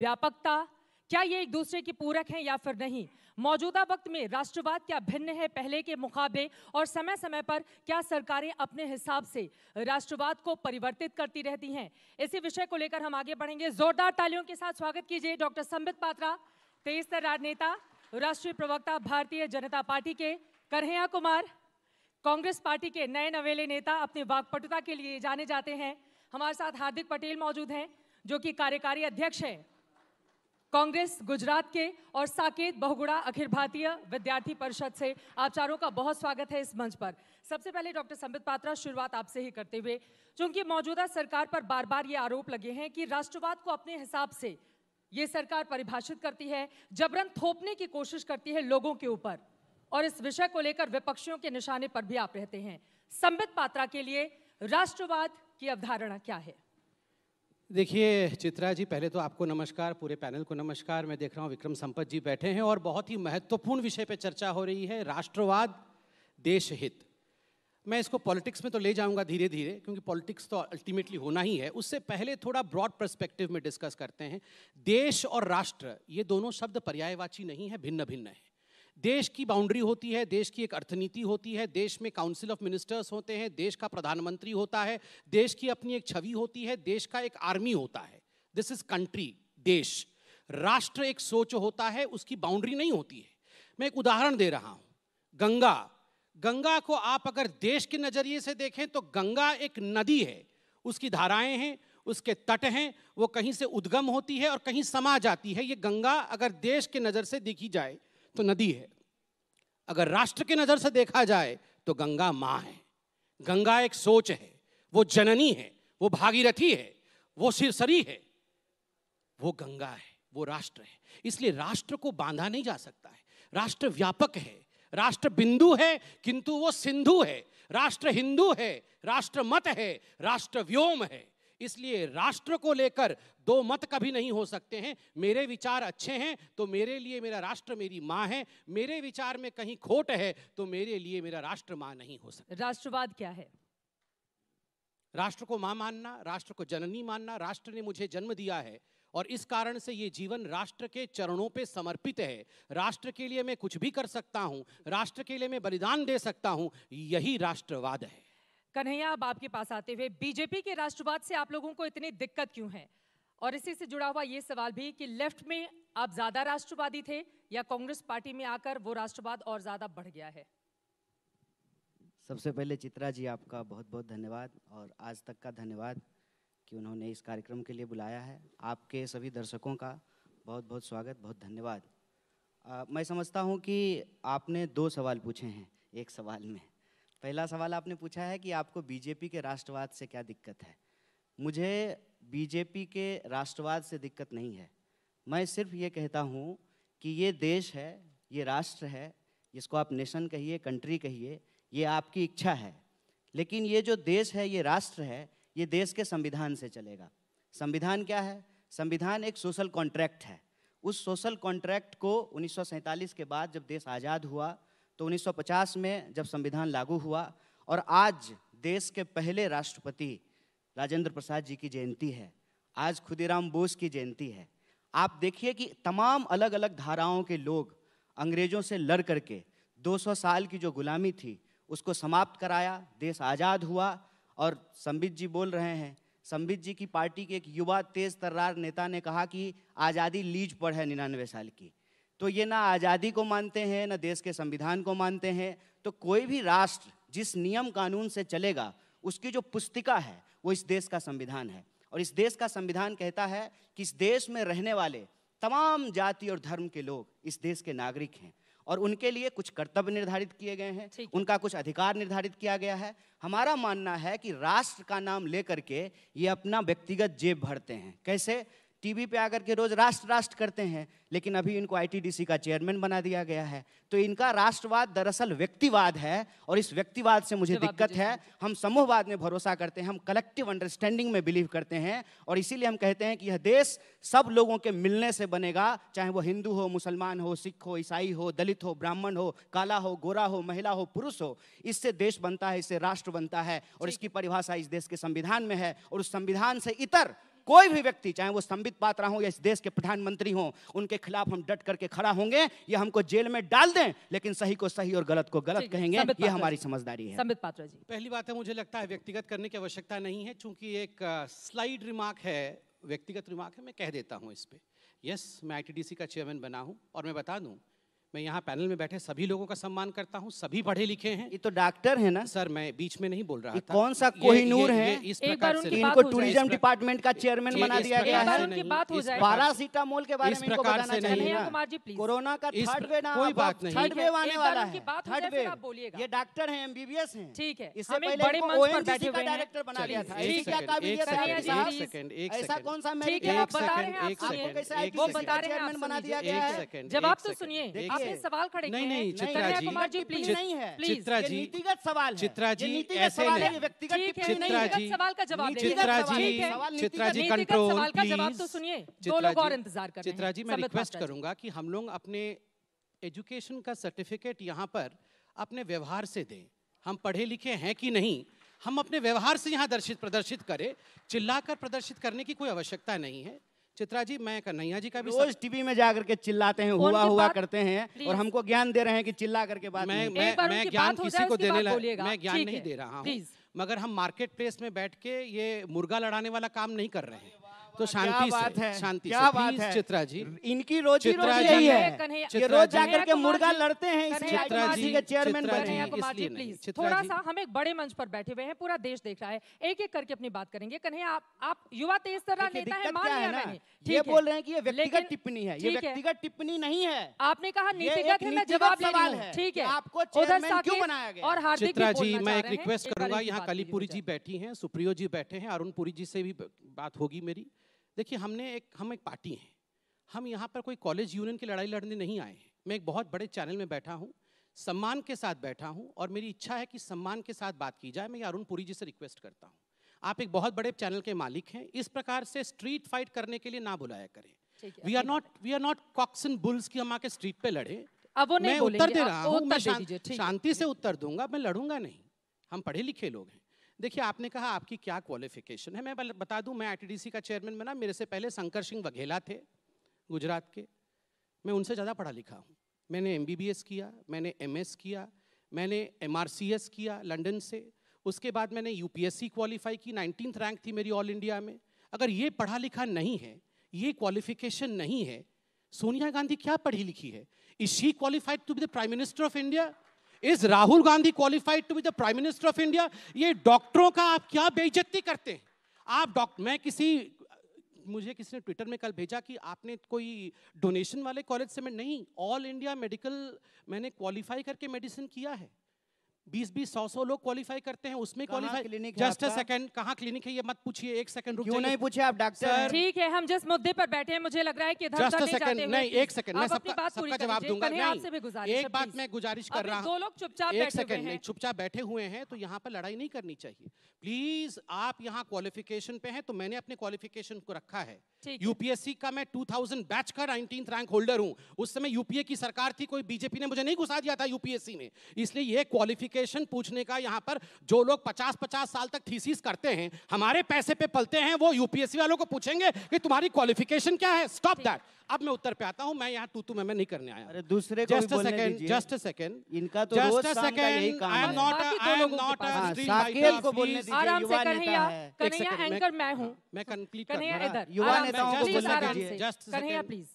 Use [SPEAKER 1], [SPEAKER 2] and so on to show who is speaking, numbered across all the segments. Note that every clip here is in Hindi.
[SPEAKER 1] व्यापकता क्या ये एक दूसरे के पूरक हैं या फिर नहीं मौजूदा वक्त में राष्ट्रवाद क्या भिन्न है पहले के मुकाबले और समय समय पर क्या सरकारें अपने हिसाब से राष्ट्रवाद को परिवर्तित करती रहती हैं इसी विषय को लेकर हम आगे बढ़ेंगे जोरदार तालियों के साथ स्वागत कीजिए डॉक्टर संबित पात्रा तेईस राजनेता राष्ट्रीय प्रवक्ता भारतीय जनता पार्टी के करहया कुमार कांग्रेस पार्टी के नए नवेले नेता अपनी वाकपटुता के लिए जाने जाते हैं हमारे साथ हार्दिक पटेल मौजूद हैं जो कि कार्यकारी अध्यक्ष हैं कांग्रेस गुजरात के और साकेत बहुगुड़ा अखिल भारतीय विद्यार्थी परिषद से आप चारों का बहुत स्वागत है इस मंच पर सबसे पहले डॉक्टर संबित पात्रा शुरुआत आपसे ही करते हुए चूंकि मौजूदा सरकार पर बार बार ये आरोप लगे हैं कि राष्ट्रवाद को अपने हिसाब से ये सरकार परिभाषित करती है जबरन थोपने की कोशिश करती है लोगों के ऊपर और इस विषय को लेकर विपक्षियों के निशाने पर भी आप रहते हैं संबित पात्रा के लिए राष्ट्रवाद की अवधारणा क्या है
[SPEAKER 2] देखिए चित्रा जी पहले तो आपको नमस्कार पूरे पैनल को नमस्कार मैं देख रहा हूँ विक्रम संपत जी बैठे हैं और बहुत ही महत्वपूर्ण विषय पर चर्चा हो रही है राष्ट्रवाद देश हित मैं इसको पॉलिटिक्स में तो ले जाऊंगा धीरे धीरे क्योंकि पॉलिटिक्स तो अल्टीमेटली होना ही है उससे पहले थोड़ा ब्रॉड पर्सपेक्टिव में डिस्कस करते हैं देश और राष्ट्र ये दोनों शब्द पर्यायवाची नहीं है भिन्न भिन्न है देश की बाउंड्री होती है देश की एक अर्थनीति होती है देश में काउंसिल ऑफ मिनिस्टर्स होते हैं देश का प्रधानमंत्री होता है देश की अपनी एक छवि होती है देश का एक आर्मी होता है दिस इज कंट्री देश राष्ट्र एक सोच होता है उसकी बाउंड्री नहीं होती है मैं एक उदाहरण दे रहा हूँ गंगा गंगा को आप अगर देश के नज़रिए से देखें तो गंगा एक नदी है उसकी धाराएं हैं उसके तट हैं वो कहीं से उद्गम होती है और कहीं समा जाती है ये गंगा अगर देश के नज़र से देखी जाए तो नदी है अगर राष्ट्र की नज़र से देखा जाए तो गंगा माँ है गंगा एक सोच है वो जननी है वो भागीरथी है वो सिरसरी है वो गंगा है वो राष्ट्र है इसलिए राष्ट्र को बांधा नहीं जा सकता है राष्ट्र व्यापक है राष्ट्र बिंदु है किंतु वो सिंधु है राष्ट्र हिंदू है राष्ट्र मत है राष्ट्र व्योम है इसलिए राष्ट्र को लेकर दो मत कभी नहीं हो सकते हैं मेरे विचार अच्छे हैं तो मेरे लिए मेरा राष्ट्र मेरी माँ है मेरे विचार में कहीं खोट है तो मेरे लिए मेरा राष्ट्र माँ नहीं हो सकता राष्ट्रवाद क्या है राष्ट्र को माँ मानना राष्ट्र को जननी मानना राष्ट्र ने मुझे जन्म दिया है और इस कारण से ये जीवन राष्ट्र के चरणों पे समर्पित है राष्ट्र के लिए मैं कुछ भी कर सकता हूँ राष्ट्र के लिए मैं बलिदान दे सकता हूँ यही राष्ट्रवाद है
[SPEAKER 1] कन्हैया अब आपके पास आते हुए बीजेपी के राष्ट्रवाद से आप लोगों को इतनी दिक्कत क्यों है और इसी से जुड़ा हुआ ये सवाल भी कि लेफ्ट में आप ज्यादा राष्ट्रवादी थे या कांग्रेस पार्टी में आकर वो राष्ट्रवाद और ज्यादा बढ़ गया है
[SPEAKER 3] सबसे पहले चित्रा जी आपका बहुत बहुत धन्यवाद और आज तक का धन्यवाद कि उन्होंने इस कार्यक्रम के लिए बुलाया है आपके सभी दर्शकों का बहुत बहुत स्वागत बहुत धन्यवाद आ, मैं समझता हूँ कि आपने दो सवाल पूछे हैं एक सवाल में पहला सवाल आपने पूछा है कि आपको बीजेपी के राष्ट्रवाद से क्या दिक्कत है मुझे बीजेपी के राष्ट्रवाद से दिक्कत नहीं है मैं सिर्फ ये कहता हूँ कि ये देश है ये राष्ट्र है जिसको आप नेशन कहिए कंट्री कहिए ये आपकी इच्छा है लेकिन ये जो देश है ये राष्ट्र है ये देश के संविधान से चलेगा संविधान क्या है संविधान एक सोशल कॉन्ट्रैक्ट है उस सोशल कॉन्ट्रैक्ट को उन्नीस के बाद जब देश आज़ाद हुआ तो 1950 में जब संविधान लागू हुआ और आज देश के पहले राष्ट्रपति राजेंद्र प्रसाद जी की जयंती है आज खुदीराम बोस की जयंती है आप देखिए कि तमाम अलग अलग धाराओं के लोग अंग्रेजों से लड़ करके 200 साल की जो गुलामी थी उसको समाप्त कराया देश आज़ाद हुआ और संबित जी बोल रहे हैं संबित जी की पार्टी के एक युवा तेज तर्रार नेता ने कहा कि आज़ादी लीज पर है निन्यानवे साल की तो ये ना आज़ादी को मानते हैं ना देश के संविधान को मानते हैं तो कोई भी राष्ट्र जिस नियम कानून से चलेगा उसकी जो पुस्तिका है वो इस देश का संविधान है और इस देश का संविधान कहता है कि इस देश में रहने वाले तमाम जाति और धर्म के लोग इस देश के नागरिक हैं और उनके लिए कुछ कर्तव्य निर्धारित किए गए हैं उनका कुछ अधिकार निर्धारित किया गया है हमारा मानना है कि राष्ट्र का नाम लेकर के ये अपना व्यक्तिगत जेब भरते हैं कैसे टीवी पे आकर के रोज राष्ट्र राष्ट्र करते हैं लेकिन अभी इनको आईटीडीसी का चेयरमैन बना दिया गया है तो इनका राष्ट्रवाद दरअसल व्यक्तिवाद है और इस व्यक्तिवाद से मुझे दिक्कत है हम समूहवाद में भरोसा करते हैं हम कलेक्टिव अंडरस्टैंडिंग में बिलीव करते हैं और इसीलिए हम कहते हैं कि यह देश सब लोगों के मिलने से बनेगा चाहे वो हिंदू हो मुसलमान हो सिख हो ईसाई हो दलित हो ब्राह्मण हो काला हो गोरा हो महिला हो पुरुष हो इससे देश बनता है इससे राष्ट्र बनता है और इसकी परिभाषा इस देश के संविधान में है और उस संविधान से इतर कोई भी व्यक्ति चाहे वो संबित पात्रा हो या इस देश के प्रधानमंत्री हो उनके खिलाफ हम डट करके खड़ा होंगे ये हमको जेल में डाल दें लेकिन सही को सही और गलत को गलत कहेंगे ये हमारी समझदारी है संबित पात्रा जी
[SPEAKER 2] पहली बात है मुझे लगता है व्यक्तिगत करने की आवश्यकता नहीं है चूंकि एक स्लाइड रिमार्क है व्यक्तिगत रिमार्क है मैं कह देता हूँ इस पर यस मैं आई का चेयरमैन बना हूँ और मैं बता दूँ मैं यहाँ पैनल में बैठे सभी लोगों का सम्मान
[SPEAKER 3] करता हूँ सभी पढ़े लिखे हैं ये तो डॉक्टर है ना सर मैं बीच में नहीं बोल रहा था कौन सा कोहिनूर है इस प्रकार से इनको टूरिज्म डिपार्टमेंट का चेयरमैन बना दिया गया है पैरासीटामोल के बारे में इनको से नहीं कोरोना का थर्ड वेव कोई बात नहीं थर्ड वेव आने वाला है थर्ड वेव ये डॉक्टर है एमबीबीएस है ठीक है इससे पहले डायरेक्टर बना दिया था ऐसा कौन सा मेरिट बता रहे हैं आप बना दिया गया है जवाब तो सुनिए आपने सवाल खड़े नहीं नहीं चित्रा जी कुमार जी प्लीज नहीं है चित्रा जी नीतिगत सवाल चित्रा जी ऐसे चित्रा जी
[SPEAKER 2] सवाल का जवाब चित्रा जी चित्रा जी कंट्रोल सवाल का जवाब तो सुनिए दो लोग और इंतजार कर चित्रा जी मैं रिक्वेस्ट करूंगा कि हम लोग अपने एजुकेशन का सर्टिफिकेट यहाँ पर अपने व्यवहार से दें हम पढ़े लिखे हैं कि नहीं हम अपने व्यवहार से यहाँ दर्शित प्रदर्शित करें चिल्लाकर प्रदर्शित करने की कोई आवश्यकता नहीं है चित्रा जी मैं कन्हैया जी का
[SPEAKER 3] भी रोज टीवी में जाकर के चिल्लाते हैं हुआ हुआ करते हैं और हमको ज्ञान दे रहे हैं कि चिल्ला करके बात मैं मैं, मैं ज्ञान किसी को देने लगा मैं ज्ञान नहीं दे रहा
[SPEAKER 2] हूँ मगर हम मार्केट प्लेस में बैठ के ये मुर्गा लड़ाने वाला काम नहीं कर रहे हैं तो हाँ, शांति शांति क्या बात है चित्रा
[SPEAKER 3] जी इनकी रोज चित्रा जी है ये रोज जाकर के मुर्गा लड़ते हैं इस चित्रा जी के चेयरमैन बने थोड़ा सा
[SPEAKER 1] हम एक बड़े मंच पर बैठे हुए हैं पूरा देश देख रहा है एक एक करके अपनी बात करेंगे कन्हैया आप आप युवा तेज तरह नेता है मान लिया मैंने
[SPEAKER 3] ये बोल रहे हैं कि ये व्यक्तिगत टिप्पणी है ये व्यक्तिगत टिप्पणी नहीं है
[SPEAKER 1] आपने कहा नीतिगत है मैं जवाब सवाल है ठीक है आपको चेयरमैन क्यों बनाया गया और हार्दिक चित्रा जी मैं एक रिक्वेस्ट करूंगा यहाँ
[SPEAKER 2] कलीपुरी जी बैठी हैं सुप्रियो जी बैठे हैं अरुणपुरी जी से भी बात होगी मेरी देखिए हमने एक हम एक पार्टी हैं हम यहाँ पर कोई कॉलेज यूनियन की लड़ाई लड़ने नहीं आए हैं मैं एक बहुत बड़े चैनल में बैठा हूँ सम्मान के साथ बैठा हूँ और मेरी इच्छा है कि सम्मान के साथ बात की जाए मैं अरुण पुरी जी से रिक्वेस्ट करता हूँ आप एक बहुत बड़े चैनल के मालिक हैं इस प्रकार से स्ट्रीट फाइट करने के लिए ना बुलाया करें we are not we are not cocks and bulls की हम आके स्ट्रीट पे लड़े अब वो नहीं मैं उत्तर दे रहा हूँ शांति से उत्तर दूंगा मैं लड़ूंगा नहीं हम पढ़े लिखे लोग हैं देखिए आपने कहा आपकी क्या क्वालिफिकेशन है मैं बता दूं मैं आईटीडीसी का चेयरमैन बना मेरे से पहले शंकर सिंह वघेला थे गुजरात के मैं उनसे ज़्यादा पढ़ा लिखा हूँ मैंने एम किया मैंने एम किया मैंने एम किया लंडन से उसके बाद मैंने यू क्वालिफाई की नाइनटीन रैंक थी मेरी ऑल इंडिया में अगर ये पढ़ा लिखा नहीं है ये क्वालिफिकेशन नहीं है सोनिया गांधी क्या पढ़ी लिखी है is she qualified to be the prime minister of India is Rahul Gandhi qualified to be the prime minister of India ये डॉक्टरों का आप क्या बेइज्जती करते हैं आप डॉक्टर मैं किसी मुझे किसी ने ट्विटर में कल भेजा कि आपने कोई डोनेशन वाले कॉलेज से मैं नहीं ऑल इंडिया मेडिकल मैंने क्वालिफाई करके मेडिसिन किया है बीस बीस सौ सौ लोग क्वालिफाई करते हैं उसमें क्वालिफाई जस्ट अ सेकंड कहाँ क्लिनिक है ये मत पूछिए एक सेकंड रुक क्यों नहीं पूछे आप डॉक्टर
[SPEAKER 1] ठीक है हम जिस मुद्दे पर बैठे हैं मुझे लग रहा है कि जस्ट सेकंड नहीं एक सेकंड मैं सबका सबका जवाब दूंगा नहीं एक बात
[SPEAKER 2] मैं गुजारिश कर रहा हूँ दो लोग चुपचाप एक सेकंड नहीं चुपचाप बैठे हुए हैं तो यहाँ पर लड़ाई नहीं करनी चाहिए प्लीज आप यहाँ क्वालिफिकेशन पे हैं तो मैंने अपने क्वालिफिकेशन को रखा है यूपीएससी का मैं 2000 बैच का 19th रैंक होल्डर हूँ उस समय यूपीए की सरकार थी कोई बीजेपी ने मुझे नहीं घुसा दिया था यूपीएससी में इसलिए ये क्वालिफिकेशन क्वालिफिकेशन पूछने का यहाँ पर जो लोग पचास पचास साल तक थीसिस करते हैं हमारे पैसे पे पलते हैं वो यूपीएससी वालों को पूछेंगे कि तुम्हारी क्वालिफिकेशन क्या है स्टॉप दैट अब मैं उत्तर पे आता हूँ मैं यहाँ तू में मैं नहीं करने आया अरे दूसरे जस्ट सेकंड जस्ट सेकंड इनका तो just second I am not I am not आराम से कन्हैया कन्हैया एंकर मैं हूँ मैं कंप्लीट कर रहा युवा नेताओं को बोलने दीजिए जस्ट कन्हैया
[SPEAKER 1] प्लीज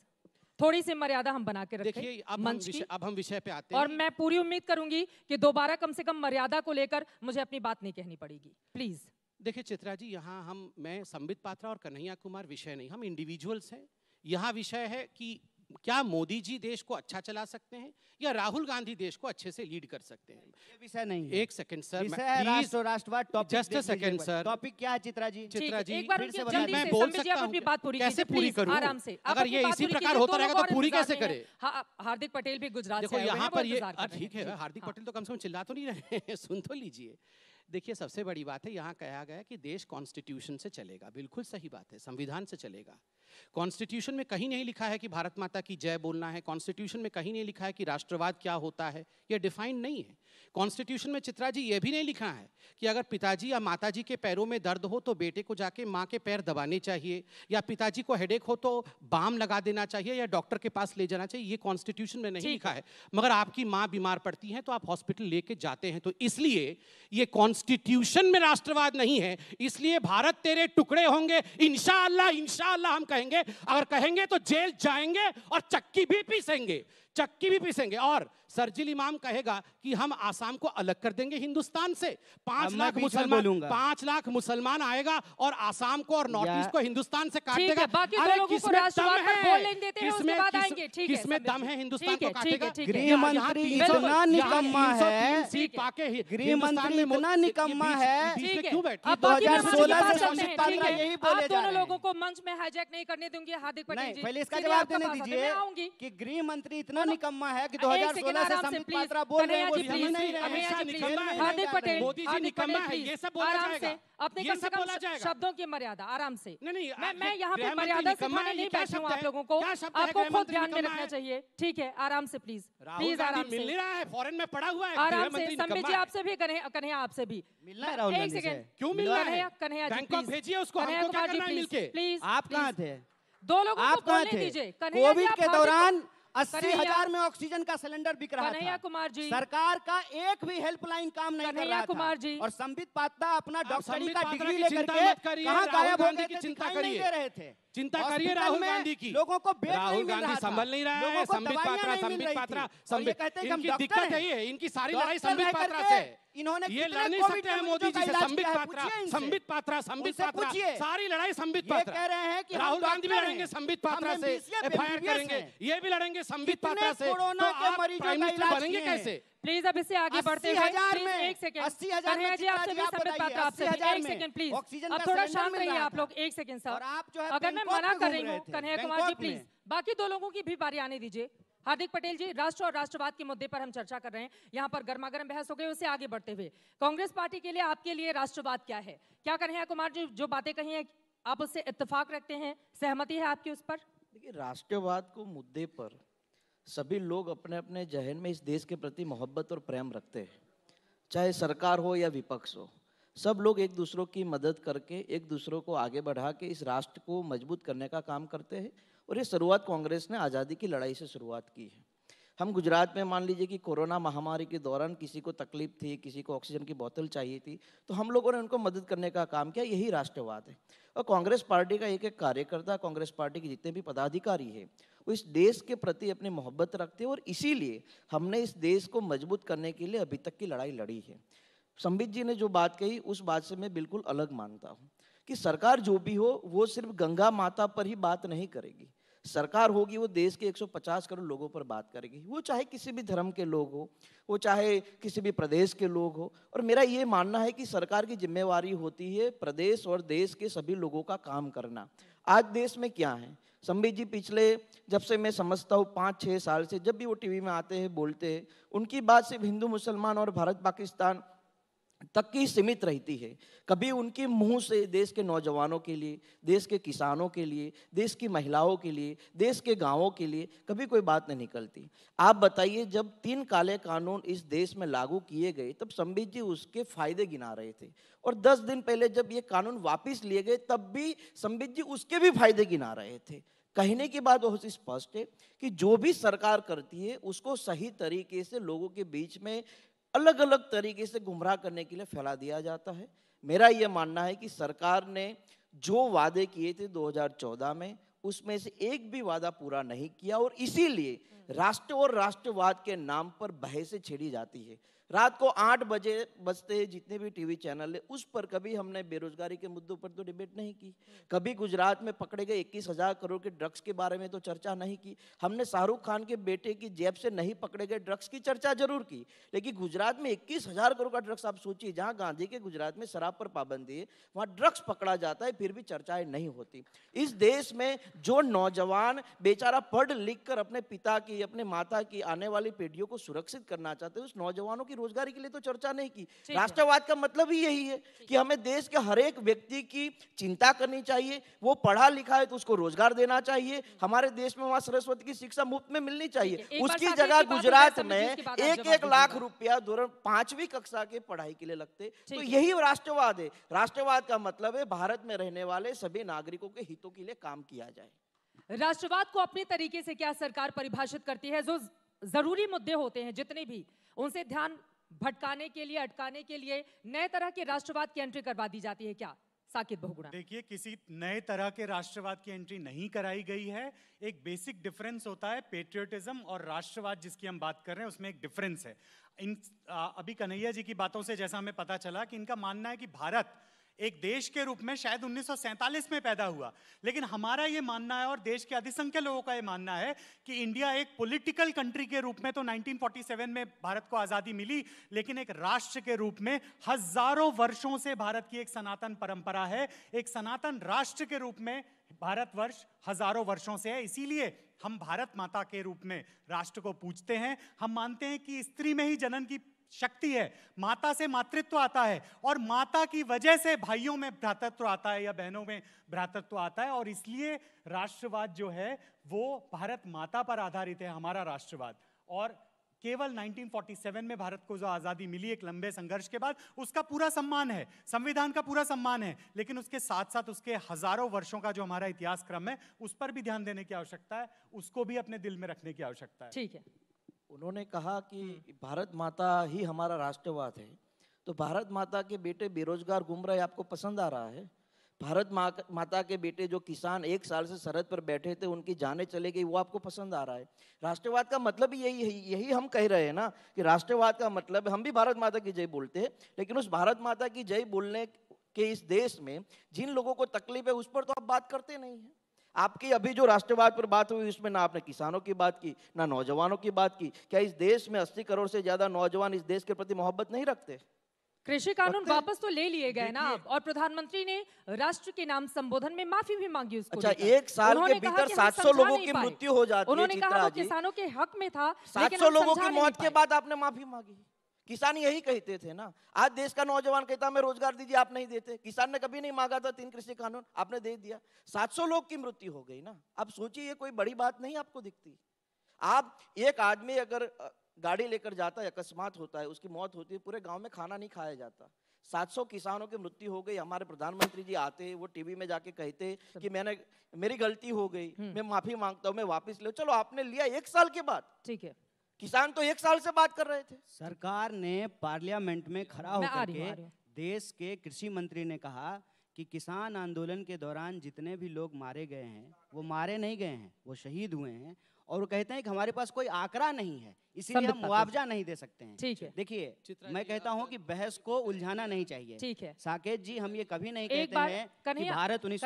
[SPEAKER 1] थोड़ी सी मर्यादा हम बना के रखें अब मंच हम अब हम विषय पे आते हैं और मैं पूरी उम्मीद करूंगी कि दोबारा कम से कम मर्यादा को लेकर मुझे अपनी बात नहीं कहनी पड़ेगी प्लीज
[SPEAKER 2] देखिए चित्रा जी यहाँ हम मैं संबित पात्रा और कन्हैया कुमार विषय नहीं हम इंडिविजुअल्स हैं यहाँ विषय है कि क्या मोदी जी देश को अच्छा चला सकते हैं या राहुल गांधी देश को अच्छे से लीड कर सकते हैं
[SPEAKER 3] विषय नहीं है। एक सेकंड सर राष्ट्र राष्ट्रवाद topic just second sir topic क्या है चित्रा जी चित्रा जी एक बार से जल्दी मैं बोल सकता हूँ बात पूरी कैसे पूरी करूँ आराम से अगर ये इसी
[SPEAKER 1] प्रकार होता तो रहेगा तो पूरी कैसे करे हाँ, हार्दिक पटेल भी गुजरात देखो यहाँ पर ये हाँ, ठीक है
[SPEAKER 2] हार्दिक पटेल तो कम से कम चिल्ला तो नहीं रहे सुन तो लीजिए देखिए सबसे बड़ी बात है यहाँ कहा गया कि देश कॉन्स्टिट्यूशन से चलेगा बिल्कुल सही बात है संविधान से चलेगा कॉन्स्टिट्यूशन में कहीं नहीं लिखा है कि भारत माता की जय बोलना है कॉन्स्टिट्यूशन में कहीं नहीं लिखा है कि राष्ट्रवाद क्या होता है यह डिफाइंड नहीं है कॉन्स्टिट्यूशन में चित्रा जी यह भी नहीं लिखा है कि अगर पिताजी या माताजी के पैरों में दर्द हो तो बेटे को जाके माँ के पैर दबाने चाहिए या पिताजी को हेडेक हो तो बाम लगा देना चाहिए या डॉक्टर के पास ले जाना चाहिए ये कॉन्स्टिट्यूशन में नहीं लिखा है मगर आपकी माँ बीमार पड़ती है तो आप हॉस्पिटल लेके जाते हैं तो इसलिए ये कॉन्स्टिट्यूशन में राष्ट्रवाद नहीं है इसलिए भारत तेरे टुकड़े होंगे इनशाला इनशाला हम कहें कहेंगे अगर कहेंगे तो जेल जाएंगे और चक्की भी पीसेंगे चक्की भी पीसेंगे और सरजिल इमाम कहेगा कि हम आसाम को अलग कर देंगे हिंदुस्तान से पांच लाख मुसलमान पांच लाख मुसलमान आएगा और आसाम को और नॉर्थ ईस्ट को हिंदुस्तान से काट देगा अरे किसमें दम है किसमें किसमें दम है हिंदुस्तान को काटेगा गृह मंत्री इतना निकम्मा है
[SPEAKER 3] पाके गृह मंत्री इतना निकम्मा है क्यों बैठे दो तो हजार सोलह यही बोले जा रहे लोगों
[SPEAKER 1] को मंच में हाईजैक नहीं करने दूंगी हार्दिक पटेल जी पहले इसका जवाब देने दीजिए
[SPEAKER 3] कि गृह मंत्री इतना निकम्मा है कि 2016 आराम से please Kanhaiya ji please Kanhaiya ji please Hardik Patel please आराम से अपने कम से
[SPEAKER 1] कम शब्दों की मर्यादा आराम से मैं मैं यहाँ पे मर्यादा से नहीं बैठा हूँ आप लोगों को आपको खुद ध्यान में रखना चाहिए ठीक है आराम से प्लीज प्लीज आराम से मिल रहा है फॉरेन में पड़ा हुआ है आराम से संबित जी आपसे भी कन्हैया आपसे भी एक सेकेंड क्यों मिल रहा है कन्हैया जी भेजिए उसको कन्हैया जी प्लीज
[SPEAKER 3] आप कहाँ थे दो लोगों को बोलने दीजिए कोविड के दौरान अस्सी हजार में ऑक्सीजन का सिलेंडर बिक रहा था कुमार जी सरकार का एक भी हेल्पलाइन काम नहीं कर रहा कुमार जी और संबित पात्रा अपना डॉक्टरी का डिग्री लेकर कहां गायब होने की तो चिंता कर रहे थे चिंता करिए राहुल गांधी की लोगों को
[SPEAKER 2] राहुल गांधी संभल नहीं रहा है संबित पात्रा संबित पात्रा संबित इनकी दिक्कत यही है इनकी सारी लड़ाई संबित पात्रा से इन्होंने ये लड़ नहीं सकते हैं मोदी जी से संबित पात्रा संबित पात्रा संबित पात्रा सारी लड़ाई संबित पात्रा कह रहे हैं कि राहुल गांधी भी लड़ेंगे संबित पात्रा से एफआईआर करेंगे ये भी लड़ेंगे संबित पात्रा से तो आप प्राइम मिनिस्टर बनेंगे कैसे
[SPEAKER 1] प्लीज अब इससे आगे बढ़ते हैं एक सेकंड प्लीज अब थोड़ा शांत रहिए आप लोग एक सेकंड सर आप जो अगर मैं मना कर रही हूँ कन्हैया कुमार जी प्लीज बाकी दो लोगों की भी बारी आने दीजिए हार्दिक पटेल जी राष्ट्र और राष्ट्रवाद के मुद्दे पर हम चर्चा कर रहे हैं यहाँ पर गर्मागर्म बहस हो गई उसे आगे बढ़ते हुए कांग्रेस पार्टी के लिए आपके लिए राष्ट्रवाद क्या है क्या कन्हैया कुमार जी जो बातें कही हैं आप उससे इत्तेफाक रखते हैं सहमति है आपकी उस पर
[SPEAKER 4] देखिए राष्ट्रवाद को मुद्दे पर सभी लोग अपने अपने जहन में इस देश के प्रति मोहब्बत और प्रेम रखते हैं चाहे सरकार हो या विपक्ष हो सब लोग एक दूसरों की मदद करके एक दूसरों को आगे बढ़ा के इस राष्ट्र को मजबूत करने का काम करते हैं और ये शुरुआत कांग्रेस ने आज़ादी की लड़ाई से शुरुआत की है हम गुजरात में मान लीजिए कि कोरोना महामारी के दौरान किसी को तकलीफ थी किसी को ऑक्सीजन की बोतल चाहिए थी तो हम लोगों ने उनको मदद करने का काम किया यही राष्ट्रवाद है और कांग्रेस पार्टी का एक एक कार्यकर्ता कांग्रेस पार्टी के जितने भी पदाधिकारी है वो इस देश के प्रति अपनी मोहब्बत रखते हैं और इसीलिए हमने इस देश को मजबूत करने के लिए अभी तक की लड़ाई लड़ी है संबित जी ने जो बात कही उस बात से मैं बिल्कुल अलग मानता हूँ कि सरकार जो भी हो वो सिर्फ गंगा माता पर ही बात नहीं करेगी सरकार होगी वो देश के 150 करोड़ लोगों पर बात करेगी वो चाहे किसी भी धर्म के लोग हो वो चाहे किसी भी प्रदेश के लोग हो और मेरा ये मानना है कि सरकार की जिम्मेवारी होती है प्रदेश और देश के सभी लोगों का काम करना आज देश में क्या है संबित जी पिछले जब से मैं समझता हूँ पाँच छः साल से जब भी वो टीवी में आते हैं बोलते हैं उनकी बात सिर्फ हिंदू मुसलमान और भारत पाकिस्तान तक की सीमित रहती है कभी उनके मुंह से देश के नौजवानों के लिए देश के किसानों के लिए देश की महिलाओं के लिए देश के गांवों के लिए कभी कोई बात नहीं निकलती आप बताइए जब तीन काले कानून इस देश में लागू किए गए तब संबित जी उसके फायदे गिना रहे थे और दस दिन पहले जब ये कानून वापस लिए गए तब भी संबित जी उसके भी फायदे गिना रहे थे कहने की बात बहुत स्पष्ट है कि जो भी सरकार करती है उसको सही तरीके से लोगों के बीच में अलग अलग तरीके से गुमराह करने के लिए फैला दिया जाता है मेरा ये मानना है कि सरकार ने जो वादे किए थे 2014 में उसमें से एक भी वादा पूरा नहीं किया और इसीलिए हम्म। राष्ट्र और राष्ट्रवाद के नाम पर बहसें छेड़ी जाती है रात को आठ बजे बजते जितने भी टीवी चैनल है उस पर कभी हमने बेरोजगारी के मुद्दों पर तो डिबेट नहीं की कभी गुजरात में पकड़े गए इक्कीस हजार करोड़ के ड्रग्स के बारे में तो चर्चा नहीं की हमने शाहरुख खान के बेटे की जेब से नहीं पकड़े गए ड्रग्स की चर्चा जरूर की लेकिन गुजरात में इक्कीस हजार करोड़ का ड्रग्स आप सोचिए जहाँ गांधी के गुजरात में शराब पर पाबंदी है वहाँ ड्रग्स पकड़ा जाता है फिर भी चर्चाएं नहीं होती इस देश में जो नौजवान बेचारा पढ़ लिख कर अपने पिता की अपने माता की आने वाली पीढ़ियों को सुरक्षित करना चाहते हैं उस नौजवानों की रोजगारी के लिए तो चर्चा नहीं की राष्ट्रवाद का मतलब ही यही है कि हमें देश के हर एक व्यक्ति की चिंता करनी चाहिए वो पढ़ा लिखा है तो उसको रोजगार देना चाहिए हमारे देश में वहाँ सरस्वती की शिक्षा मुफ्त में मिलनी चाहिए उसकी जगह गुजरात में एक एक लाख रुपया धोरण पांचवी कक्षा के पढ़ाई के लिए लगते तो यही राष्ट्रवाद है राष्ट्रवाद का मतलब है भारत में रहने वाले सभी नागरिकों के हितों के लिए काम किया जाए
[SPEAKER 1] राष्ट्रवाद को अपने तरीके से क्या सरकार परिभाषित करती है जो जरूरी मुद्दे होते हैं जितने भी उनसे ध्यान भटकाने के लिए अटकाने के लिए नए तरह के राष्ट्रवाद की एंट्री करवा दी जाती है क्या
[SPEAKER 5] साकिब बहुगुणा देखिए किसी नए तरह के राष्ट्रवाद की एंट्री नहीं कराई गई है एक बेसिक डिफरेंस होता है पेट्रियोटिज्म और राष्ट्रवाद जिसकी हम बात कर रहे हैं उसमें एक डिफरेंस है इन अभी कन्हैया जी की बातों से जैसा हमें पता चला कि इनका मानना है कि भारत एक देश के रूप में शायद उन्नीस में पैदा हुआ लेकिन हमारा ये मानना है और देश के अधिसंख्य लोगों का ये मानना है कि इंडिया एक पॉलिटिकल कंट्री के रूप में तो 1947 में भारत को आज़ादी मिली लेकिन एक राष्ट्र के रूप में हजारों वर्षों से भारत की एक सनातन परंपरा है एक सनातन राष्ट्र के रूप में भारतवर्ष हजारों वर्षों से है इसीलिए हम भारत माता के रूप में राष्ट्र को पूजते हैं हम मानते हैं कि स्त्री में ही जनन की शक्ति है माता से मातृत्व आता है और माता की वजह से भाइयों में भ्रातृत्व आता है या बहनों में भ्रातृत्व आता है और इसलिए राष्ट्रवाद जो है वो भारत माता पर आधारित है हमारा राष्ट्रवाद और केवल 1947 में भारत को जो आज़ादी मिली एक लंबे संघर्ष के बाद उसका पूरा सम्मान है संविधान का पूरा सम्मान है लेकिन उसके साथ साथ उसके हजारों वर्षों का जो हमारा इतिहास क्रम है उस पर भी ध्यान देने की आवश्यकता है उसको भी अपने दिल में रखने की आवश्यकता है ठीक है
[SPEAKER 4] उन्होंने कहा कि हम्म। भारत माता ही हमारा राष्ट्रवाद है तो भारत माता के बेटे बेरोजगार घूम रहे आपको पसंद आ रहा है भारत माता के बेटे जो किसान एक साल से सरहद पर बैठे थे उनकी जाने चले गई वो आपको पसंद आ रहा है राष्ट्रवाद का मतलब यही है यही हम कह रहे हैं ना कि राष्ट्रवाद का मतलब हम भी भारत माता की जय बोलते हैं लेकिन उस भारत माता की जय बोलने के इस देश में जिन लोगों को तकलीफ है उस पर तो आप बात करते नहीं हैं आपकी अभी जो राष्ट्रवाद पर बात हुई उसमें ना आपने किसानों की बात की ना नौजवानों की बात की क्या इस देश में अस्सी करोड़ से ज्यादा नौजवान इस देश के प्रति मोहब्बत नहीं रखते
[SPEAKER 1] कृषि कानून वापस तो ले लिए गए ना और प्रधानमंत्री ने राष्ट्र के नाम संबोधन में माफी भी मांगी उसको अच्छा एक साल के भीतर 700 लोगों की मृत्यु हो जाती है उन्होंने कहा वो किसानों के हक में था 700 लोगों की मौत
[SPEAKER 4] के बाद आपने माफी मांगी किसान यही कहते थे ना आज देश का नौजवान कहता मैं रोजगार दीजिए आप नहीं देते किसान ने कभी नहीं मांगा था तीन कृषि कानून आपने दे दिया 700 लोग की मृत्यु हो गई ना आप सोचिए ये कोई बड़ी बात नहीं आपको दिखती आप एक आदमी अगर गाड़ी लेकर जाता है अकस्मात होता है उसकी मौत होती है पूरे गाँव में खाना नहीं खाया जाता 700 किसानों की मृत्यु हो गई हमारे प्रधानमंत्री जी आते वो टीवी में जाके कहते कि मैंने मेरी गलती हो गई हम्म। मैं माफी मांगता हूँ मैं वापस ले चलो आपने लिया एक साल के बाद ठीक है किसान तो एक साल से बात कर रहे थे
[SPEAKER 3] सरकार ने पार्लियामेंट में खड़ा होकर के देश के कृषि मंत्री ने कहा कि किसान आंदोलन के दौरान जितने भी लोग मारे गए हैं वो मारे नहीं गए हैं वो शहीद हुए हैं और वो कहते हैं कि हमारे पास कोई आंकड़ा नहीं है इसीलिए हम मुआवजा नहीं दे सकते हैं ठीक है देखिए मैं कहता हूँ तो कि बहस को उलझाना नहीं चाहिए ठीक है साकेत जी हम ये कभी नहीं कहते हैं कि भारत उन्नीस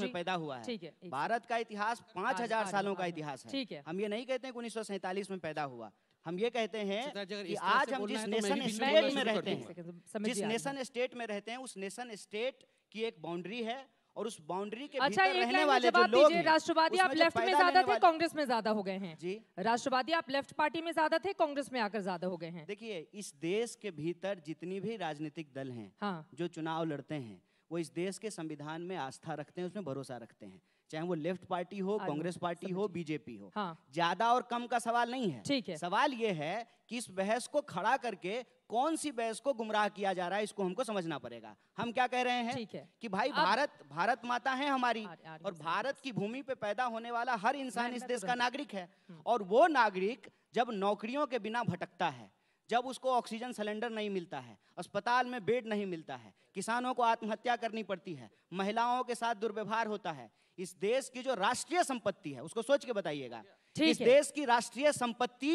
[SPEAKER 3] में पैदा हुआ है भारत का इतिहास पांच हजार सालों का इतिहास है ठीक है हम ये नहीं कहते हैं कि उन्नीस में पैदा हुआ हम ये कहते हैं कि आज हम जिस तो नेशन स्टेट में रहते हैं जिस नेशन स्टेट में रहते हैं उस नेशन स्टेट की एक बाउंड्री है और उस बाउंड्री के अच्छा भीतर रहने वाले जो लोग हैं राष्ट्रवादी आप लेफ्ट में ज्यादा थे कांग्रेस
[SPEAKER 1] में ज्यादा हो गए हैं जी राष्ट्रवादी आप लेफ्ट पार्टी में ज्यादा थे कांग्रेस में आकर ज्यादा हो गए हैं देखिए
[SPEAKER 3] इस देश के भीतर जितनी भी राजनीतिक दल हैं हाँ। जो चुनाव लड़ते हैं वो इस देश के संविधान में आस्था रखते हैं उसमें भरोसा रखते हैं चाहे वो लेफ्ट पार्टी हो कांग्रेस पार्टी हो बीजेपी हो हाँ। ज्यादा और कम का सवाल नहीं है ठीक है सवाल ये है कि इस बहस को खड़ा करके कौन सी बहस को गुमराह किया जा रहा है इसको हमको समझना पड़ेगा हम क्या कह रहे हैं है। कि भाई भारत भारत माता है हमारी आर, आर, और भारत की भूमि पे पैदा होने वाला हर इंसान इस देश तो का नागरिक है हम्म। और वो नागरिक जब नौकरियों के बिना भटकता है जब उसको ऑक्सीजन सिलेंडर नहीं मिलता है अस्पताल में बेड नहीं मिलता है किसानों को आत्महत्या करनी पड़ती है महिलाओं के साथ दुर्व्यवहार होता है इस देश की जो राष्ट्रीय संपत्ति है उसको सोच के बताइएगा इस देश की राष्ट्रीय संपत्ति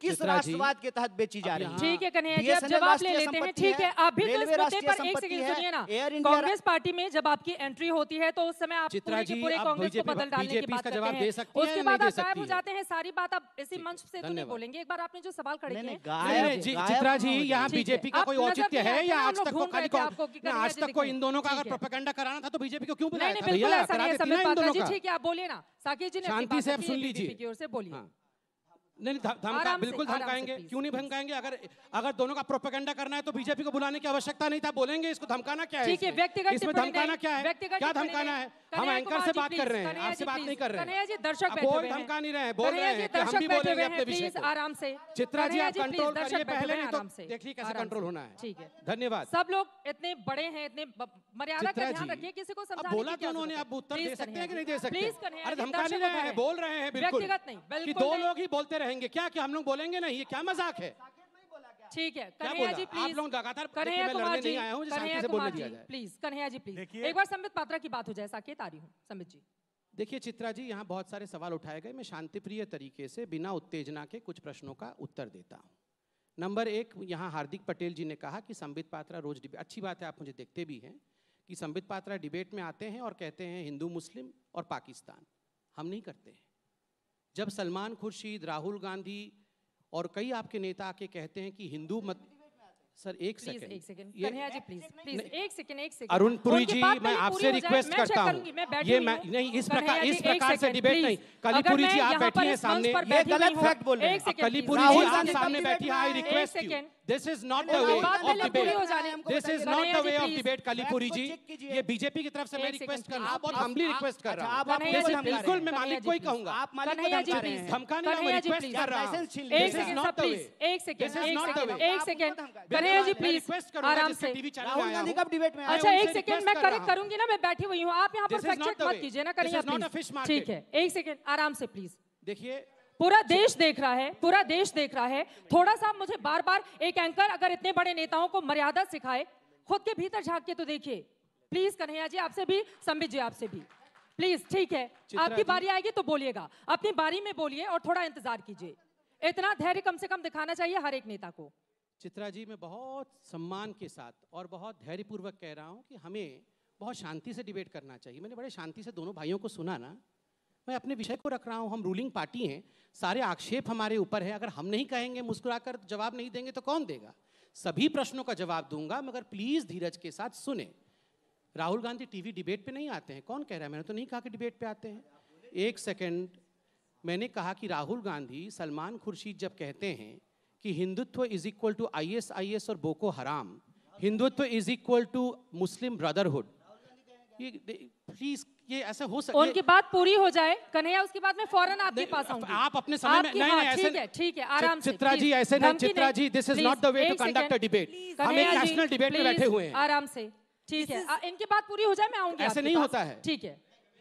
[SPEAKER 3] किस राष्ट्रवाद के तहत बेची जा रही है ठीक है कन्हैया जी अब जवाब ले लेते हैं ठीक है अभी तो इस पर एक सेकंड सुनिए ना कांग्रेस पार्टी में जब
[SPEAKER 1] आपकी एंट्री होती है तो उस समय आप पूरे के पूरे कांग्रेस को बदल डालने की बात करते हैं उसके बाद आप गायब हो जाते हैं सारी बात आप इसी मंच से तो नहीं बोलेंगे एक बार आपने जो सवाल खड़े किए
[SPEAKER 2] चित्रा जी तो यहाँ बीजेपी का कोई औचित्य है या आज तक को खाली आज तक को इन दोनों का अगर प्रोपेगेंडा कराना था तो बीजेपी को क्यों बुलाया ठीक
[SPEAKER 1] है आप बोलिए ना साकेत जी ने शांति से सुन लीजिए
[SPEAKER 2] बोलिए नहीं धमका बिल्कुल धमकाएंगे क्यों नहीं धमकाएंगे अगर अगर दोनों का प्रोपेगेंडा करना है तो बीजेपी को बुलाने की आवश्यकता नहीं था बोलेंगे इसको धमकाना क्या है ठीक है इसमें धमकाना क्या है क्या धमकाना है हम एंकर से बात कर रहे हैं आपसे बात नहीं कर रहे हैं दर्शक बोल धमका नहीं रहे बोल रहे हैं आराम से चित्रा जी आप कंट्रोल करिए पहले नहीं तो देखिए कैसे कंट्रोल होना है ठीक है धन्यवाद
[SPEAKER 1] सब लोग इतने बड़े हैं इतने मर्यादा का ध्यान रखिए किसी को समझाने बोला तो उन्होंने आप उत्तर दे सकते हैं कि नहीं दे सकते अरे धमका नहीं रहे हैं बोल रहे हैं बिल्कुल दो लोग
[SPEAKER 2] ही बोलते रहे रहेंगे क्या क्या हम लोग बोलेंगे नहीं ये क्या मजाक है
[SPEAKER 1] ठीक है कन्हैया जी प्लीज आप लोग लगातार कन्हैया कुमार जी कन्हैया कुमार जी प्लीज कन्हैया जी प्लीज एक बार संबित पात्रा की बात हो जाए साकेत आ रही हूँ संबित जी
[SPEAKER 2] देखिए चित्रा जी यहाँ बहुत सारे सवाल उठाए गए मैं शांतिप्रिय तरीके से बिना उत्तेजना के कुछ प्रश्नों का उत्तर देता हूँ नंबर एक यहाँ हार्दिक पटेल जी ने कहा कि संबित पात्रा रोज डिबेट अच्छी बात है आप मुझे देखते भी हैं कि संबित पात्रा डिबेट में आते हैं और कहते हैं हिंदू मुस्लिम और पाकिस्तान हम नहीं करते हैं जब सलमान खुर्शीद राहुल गांधी और कई आपके नेता आके कहते हैं कि हिंदू मत सर एक सेकंड एक सेकंड जी प्लीज प्लीज
[SPEAKER 1] एक सेकंड एक सेकंड अरुण पुरी जी मैं आपसे रिक्वेस्ट करता हूँ ये मैं नहीं इस प्रकार इस प्रकार से डिबेट नहीं कलीपुरी जी आप
[SPEAKER 2] बैठी हैं सामने ये गलत फैक्ट बोल रहे हैं कलीपुरी जी आप सामने बैठी हैं I request you this is not the way of debate this is not the way of debate Kallipuri ji ये बीजेपी की तरफ से मैं रिक्वेस्ट कर रहा हूँ बहुत हम्बली रिक्वेस्ट कर रहा हूँ बिल्कुल मैं मालिक को ही कहूँगा आप मालिक को धमका रहे हैं धमकाने का रिक्वेस्ट कर रहा हूँ नॉट एक सेकंड एक सेकंड एक
[SPEAKER 1] सेकंड कन्हैया जी प्लीज आराम से राहुल गांधी कब डिबेट में अच्छा एक सेकंड मैं करेक्ट करूंगी ना मैं बैठी हुई हूँ आप यहाँ पर फैक्ट मत कीजिए ना करिए ठीक है एक सेकंड आराम से प्लीज देखिए पूरा देश देख रहा है पूरा देश देख रहा है थोड़ा सा मुझे बार बार एक एंकर अगर इतने बड़े नेताओं को मर्यादा सिखाए खुद के भीतर झांक के तो देखिए प्लीज कन्हैया जी आपसे भी संबित जी आपसे भी प्लीज ठीक है आपकी बारी आएगी तो बोलिएगा अपनी बारी में बोलिए और थोड़ा इंतजार कीजिए इतना धैर्य कम से कम दिखाना चाहिए हर एक नेता को
[SPEAKER 2] चित्रा जी मैं बहुत सम्मान के साथ और बहुत धैर्यपूर्वक कह रहा हूँ कि हमें बहुत शांति से डिबेट करना चाहिए मैंने बड़े शांति से दोनों भाइयों को सुना ना मैं अपने विषय को रख रहा हूँ हम रूलिंग पार्टी हैं सारे आक्षेप हमारे ऊपर है अगर हम नहीं कहेंगे मुस्कुराकर जवाब नहीं देंगे तो कौन देगा सभी प्रश्नों का जवाब दूंगा मगर प्लीज़ धीरज के साथ सुने राहुल गांधी टीवी डिबेट पे नहीं आते हैं कौन कह रहा है मैंने तो नहीं कहा कि डिबेट पे आते हैं एक सेकंड मैंने कहा कि राहुल गांधी सलमान खुर्शीद जब कहते हैं कि Hindutva is equal to I S और Boko Haram Hindutva is equal to Muslim Brotherhood
[SPEAKER 1] please ये ऐसे हो सकता उनकी बात पूरी हो जाए कन्हैया उसके बाद में फौरन आपके पास
[SPEAKER 2] आऊंगी आप अपने समय में नहीं नहीं हाँ, ऐसे ठीक है आराम से चित्रा जी ऐसे नहीं Chitra ji this is not the way to conduct a debate हम एक नेशनल डिबेट में बैठे हुए हैं
[SPEAKER 1] आराम से ठीक है इनकी बात पूरी हो जाए मैं आऊंगी ऐसे नहीं होता है ठीक है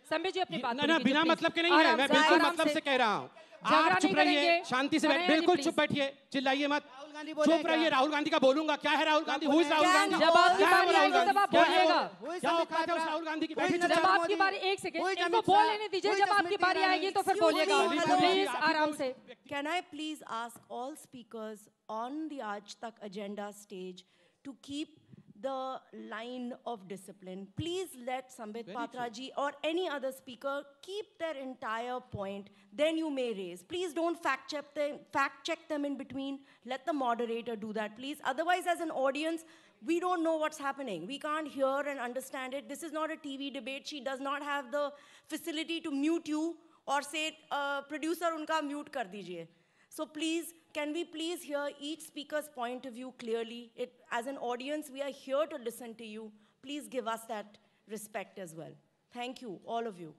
[SPEAKER 1] संबे जी अपनी बात ना बिना मतलब के नहीं है मैं बिल्कुल मतलब से
[SPEAKER 2] कह रहा हूँ आप चुप रहिए शांति से बैठ बिल्कुल चुप बैठिए चिल्लाइए मत चुप रहिए राहुल गांधी का बोलूंगा क्या है राहुल गांधी हुई राहुल गांधी जब आपकी बारी आएगी तब आप बोलिएगा क्या औकात है राहुल गांधी की जब आपकी बारी एक सेकंड इनको तो बोल लेने दीजिए जब आपकी बारी आएगी तो फिर बोलिएगा
[SPEAKER 4] प्लीज आराम से can I please ask all speakers on the Aaj Tak agenda stage to keep the line of discipline. Please let Sambit Patraji or any other speaker keep their entire point. Then you may raise. Please don't fact check them, fact check them in between. Let the moderator do that, please. Otherwise, as an audience, we don't know what's happening. We can't hear and understand it. This is not a TV debate. She does not have the facility to mute you or say, uh, producer, unka mute kar dijiye. So please can we please hear each speaker's point of view clearly? It, as an audience, we are here to listen to you. Please give us that respect
[SPEAKER 2] as well. Thank you, all of you.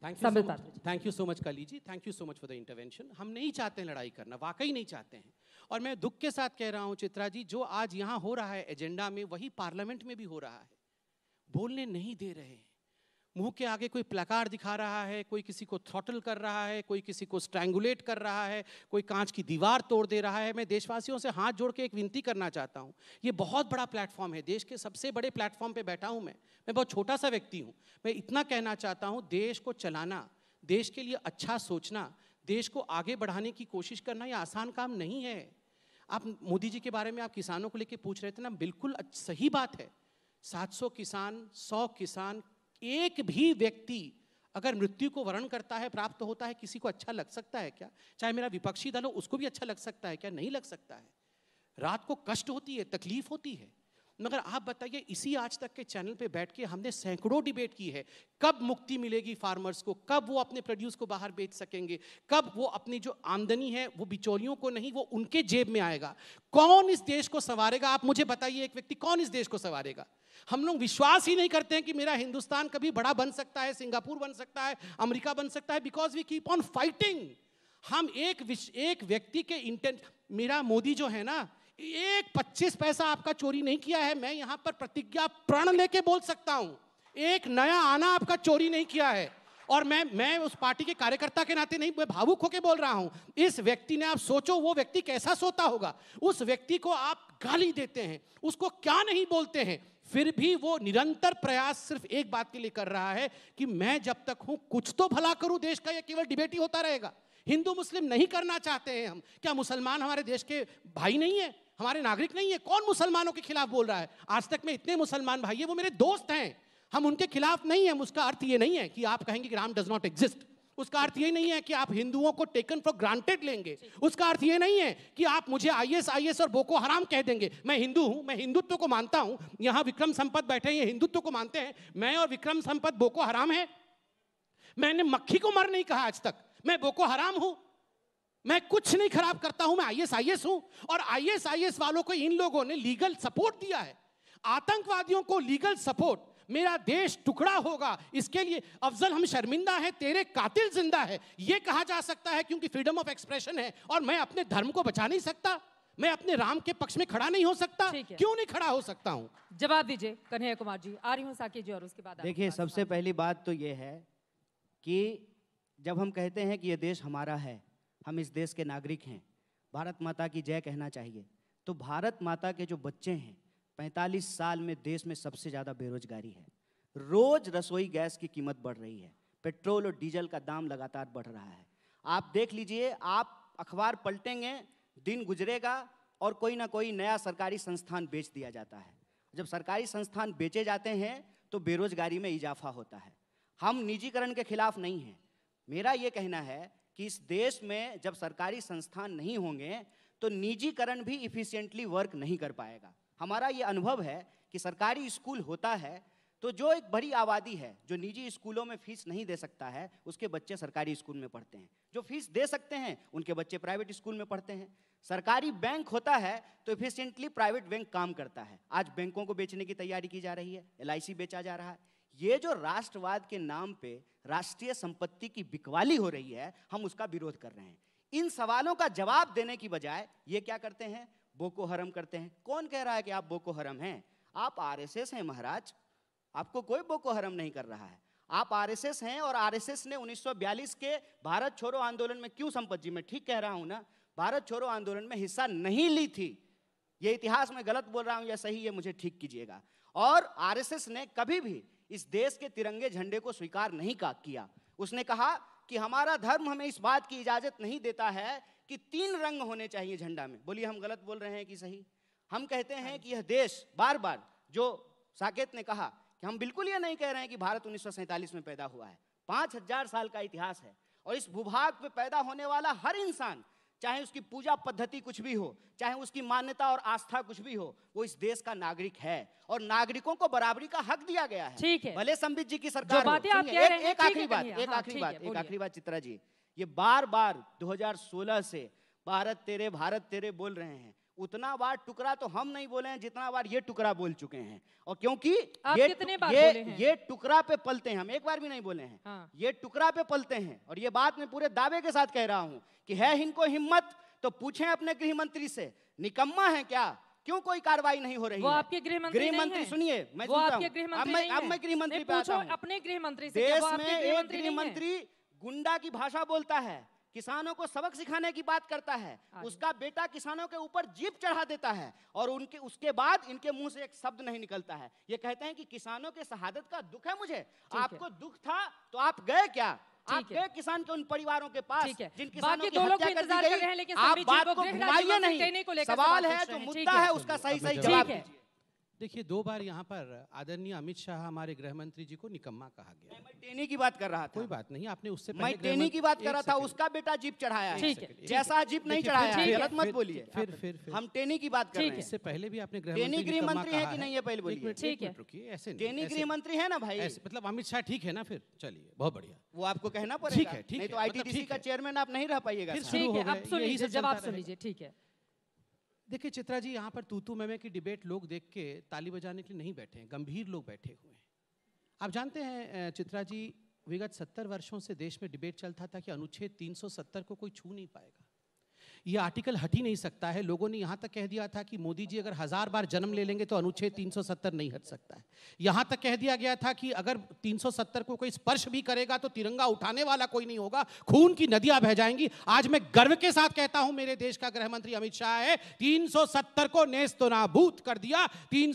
[SPEAKER 2] Thank you so much, so Thank you so much for the intervention. For the intervention हम नहीं चाहते हैं लड़ाई करना वाकई नहीं चाहते हैं और मैं दुख के साथ कह रहा हूँ चित्रा जी जो आज यहाँ हो रहा है एजेंडा में वही पार्लियामेंट में भी हो रहा है बोलने नहीं दे रहे हैं मुंह के आगे कोई प्लाकार दिखा रहा है कोई किसी को थ्रॉटल कर रहा है कोई किसी को स्ट्रैंगुलेट कर रहा है कोई कांच की दीवार तोड़ दे रहा है मैं देशवासियों से हाथ जोड़ के एक विनती करना चाहता हूँ ये बहुत बड़ा प्लेटफॉर्म है देश के सबसे बड़े प्लेटफॉर्म पर बैठा हूँ मैं मैं बहुत छोटा सा व्यक्ति हूँ मैं इतना कहना चाहता हूँ देश को चलाना देश के लिए अच्छा सोचना देश को आगे बढ़ाने की कोशिश करना ये आसान काम नहीं है आप मोदी जी के बारे में आप किसानों को लेकर पूछ रहे थे ना बिल्कुल सही बात है 700 किसान 100 किसान एक भी व्यक्ति अगर मृत्यु को वर्ण करता है प्राप्त होता है किसी को अच्छा लग सकता है क्या चाहे मेरा विपक्षी दल हो उसको भी अच्छा लग सकता है क्या नहीं लग सकता है रात को कष्ट होती है तकलीफ होती है मगर आप बताइए इसी आज तक के चैनल पे बैठ के हमने सैकड़ों डिबेट की है कब मुक्ति मिलेगी फार्मर्स को कब वो अपने प्रोड्यूस को बाहर बेच सकेंगे कब वो अपनी जो आमदनी है वो बिचौलियों को नहीं वो उनके जेब में आएगा कौन इस देश को संवारेगा आप मुझे बताइए एक व्यक्ति कौन इस देश को संवारेगा हम लोग विश्वास ही नहीं करते हैं कि मेरा हिंदुस्तान कभी बड़ा बन सकता है सिंगापुर बन सकता है अमेरिका बन सकता है because we keep on fighting हम एक एक व्यक्ति के इंटेंट मेरा मोदी जो है ना एक पच्चीस पैसा आपका चोरी नहीं किया है मैं यहाँ पर प्रतिज्ञा प्रण लेके बोल सकता हूँ एक नया आना आपका चोरी नहीं किया है और मैं मैं उस पार्टी के कार्यकर्ता के नाते नहीं मैं भावुक होकर बोल रहा हूँ इस व्यक्ति ने आप सोचो वो व्यक्ति कैसा सोता होगा उस व्यक्ति को आप गाली देते हैं उसको क्या नहीं बोलते हैं फिर भी वो निरंतर प्रयास सिर्फ एक बात के लिए कर रहा है कि मैं जब तक हूँ कुछ तो भला करूँ देश का यह केवल डिबेट ही होता रहेगा हिंदू मुस्लिम नहीं करना चाहते हैं हम क्या मुसलमान हमारे देश के भाई नहीं है हमारे नागरिक नहीं है कौन मुसलमानों के खिलाफ बोल रहा है आज तक में इतने मुसलमान भाई है वो मेरे दोस्त हैं हम उनके खिलाफ नहीं है उसका अर्थ ये नहीं है कि आप कहेंगे कि राम डज नॉट एग्जिस्ट उसका अर्थ ये नहीं है कि आप हिंदुओं को टेकन फॉर ग्रांटेड लेंगे उसका अर्थ ये नहीं है कि आप मुझे आईएस आईएस और बोको हराम कह देंगे मैं हिंदू हूं मैं हिंदुत्व को मानता हूं यहां विक्रम संपत बैठे ये हिंदुत्व को मानते हैं मैं और विक्रम संपत बोको हराम है मैंने मक्खी को मर नहीं कहा आज तक मैं बोको हराम हूं मैं कुछ नहीं खराब करता हूं मैं आई एस आई एस हूं और आई एस आई एस वालों को इन लोगों ने लीगल सपोर्ट दिया है आतंकवादियों को लीगल सपोर्ट मेरा देश टुकड़ा होगा इसके लिए अफजल हम शर्मिंदा हैं तेरे कातिल जिंदा है ये कहा जा सकता है क्योंकि फ्रीडम ऑफ एक्सप्रेशन है और मैं अपने धर्म को बचा नहीं सकता मैं अपने राम के पक्ष में खड़ा नहीं हो सकता क्यों नहीं
[SPEAKER 3] खड़ा हो सकता हूँ
[SPEAKER 1] जवाब दीजिए कन्हैया कुमार जी आ रही हूं साकी जी और उसके बाद
[SPEAKER 3] देखिए सबसे पहली बात तो ये है कि जब हम कहते हैं कि ये देश हमारा है हम इस देश के नागरिक हैं भारत माता की जय कहना चाहिए तो भारत माता के जो बच्चे हैं 45 साल में देश में सबसे ज़्यादा बेरोजगारी है रोज रसोई गैस की कीमत बढ़ रही है पेट्रोल और डीजल का दाम लगातार बढ़ रहा है आप देख लीजिए आप अखबार पलटेंगे दिन गुजरेगा और कोई ना कोई नया सरकारी संस्थान बेच दिया जाता है जब सरकारी संस्थान बेचे जाते हैं तो बेरोजगारी में इजाफा होता है हम निजीकरण के खिलाफ नहीं हैं मेरा ये कहना है कि इस देश में जब सरकारी संस्थान नहीं होंगे तो निजीकरण भी इफ़िशियंटली वर्क नहीं कर पाएगा हमारा ये अनुभव है कि सरकारी स्कूल होता है तो जो एक बड़ी आबादी है जो निजी स्कूलों में फीस नहीं दे सकता है उसके बच्चे सरकारी स्कूल में पढ़ते हैं जो फीस दे सकते हैं उनके बच्चे प्राइवेट स्कूल में पढ़ते हैं सरकारी बैंक होता है तो इफिशियंटली प्राइवेट बैंक काम करता है आज बैंकों को बेचने की तैयारी की जा रही है एल बेचा जा रहा है ये जो राष्ट्रवाद के नाम पे राष्ट्रीय संपत्ति की बिकवाली हो रही है हम उसका विरोध कर रहे हैं इन सवालों का जवाब देने की बजाय ये क्या करते हैं बोको हरम करते हैं कौन कह रहा है कि आप बोको हरम हैं आप आरएसएस हैं महाराज आपको कोई बोको हरम नहीं कर रहा है आप आरएसएस हैं और आरएसएस ने 1942 के भारत छोड़ो आंदोलन में क्यों संपत जी मैं ठीक कह रहा हूं ना भारत छोड़ो आंदोलन में हिस्सा नहीं ली थी ये इतिहास में गलत बोल रहा हूं या सही है मुझे ठीक कीजिएगा और आरएसएस ने कभी भी इस देश के तिरंगे झंडे को स्वीकार नहीं का किया उसने कहा कि हमारा धर्म हमें इस बात की इजाजत नहीं देता है कि तीन रंग होने चाहिए झंडा में बोलिए हम गलत बोल रहे हैं कि सही हम कहते हैं हाँ। कि यह देश बार बार जो साकेत ने कहा कि हम बिल्कुल यह नहीं कह रहे हैं कि भारत उन्नीस में पैदा हुआ है पांच साल का इतिहास है और इस भूभाग पे पैदा होने वाला हर इंसान चाहे उसकी पूजा पद्धति कुछ भी हो चाहे उसकी मान्यता और आस्था कुछ भी हो वो इस देश का नागरिक है और नागरिकों को बराबरी का हक दिया गया है ठीक है भले संबित जी की सरकार जो बातें आप कह रहे हैं एक आखिरी हाँ, बात एक आखिरी बात एक आखिरी बात चित्रा जी ये बार बार 2016 से भारत तेरे भारत तेरे बोल रहे हैं उतना बार टुकड़ा तो हम नहीं बोले हैं जितना बार ये टुकड़ा बोल चुके हैं और क्योंकि ये कितने बार ये हैं? ये टुकड़ा पे पलते हैं हम एक बार भी नहीं बोले हैं हाँ। ये टुकड़ा पे पलते हैं और ये बात मैं पूरे दावे के साथ कह रहा हूँ कि है इनको हिम्मत तो पूछे अपने गृह मंत्री से निकम्मा है क्या क्यों कोई कार्रवाई नहीं हो रही वो है? आपके गृह मंत्री गृह मंत्री सुनिए मैं अब मैं गृह मंत्री
[SPEAKER 1] अपने गृह मंत्री देश में एक गृह मंत्री
[SPEAKER 3] गुंडा की भाषा बोलता है किसानों को सबक सिखाने की बात करता है उसका बेटा किसानों के ऊपर जीप चढ़ा देता है और उनके उसके बाद इनके मुंह से एक शब्द नहीं निकलता है ये कहते हैं कि किसानों के शहादत का दुख है मुझे आपको दुख था तो आप गए क्या आप गए किसान के उन परिवारों के पास जिन किसानों की हत्या कर दी गई आप बात को घुमाइए नहीं सवाल है जो तो मुद्दा है उसका सही
[SPEAKER 2] सही जवाब देखिए दो बार यहाँ पर आदरणीय अमित शाह हमारे गृह मंत्री जी को निकम्मा कहा गया मैं टेनी की बात कर रहा था कोई बात नहीं आपने उससे मैं टेनी की बात कर रहा था
[SPEAKER 3] उसका बेटा जीप चढ़ाया है जैसा जीप नहीं चढ़ाया गलत मत
[SPEAKER 2] बोलिए फिर फिर हम टेनी की बात कर रहे हैं इससे पहले भी आपने टेनी गृह मंत्री है की नहीं है पहले बोलिए ठीक है ऐसे टेनी गृह
[SPEAKER 3] मंत्री है ना भाई
[SPEAKER 2] मतलब अमित शाह ठीक है ना फिर चलिए बहुत बढ़िया
[SPEAKER 3] वो आपको कहना पड़ेगा ठीक है ठीक है तो आई मतलब का चेयरमैन आप नहीं रह पाइएगा
[SPEAKER 2] ठीक है जवाब सुन लीजिए ठीक है देखिए चित्रा जी यहाँ पर तूतू मैमे की डिबेट लोग देख के ताली बजाने के लिए नहीं बैठे हैं गंभीर लोग बैठे हुए हैं आप जानते हैं चित्रा जी विगत सत्तर वर्षों से देश में डिबेट चलता था कि अनुच्छेद 370 को कोई छू नहीं पाएगा ये आर्टिकल हट ही नहीं सकता है लोगों ने यहाँ तक कह दिया था कि मोदी जी अगर हज़ार बार जन्म ले लेंगे तो अनुच्छेद 370 नहीं हट सकता है यहाँ तक कह दिया गया था कि अगर 370 को कोई स्पर्श भी करेगा तो तिरंगा उठाने वाला कोई नहीं होगा खून की नदियाँ बह जाएंगी आज मैं गर्व के साथ कहता हूँ मेरे देश का गृह मंत्री अमित शाह है तीन को नेस्तो कर दिया तीन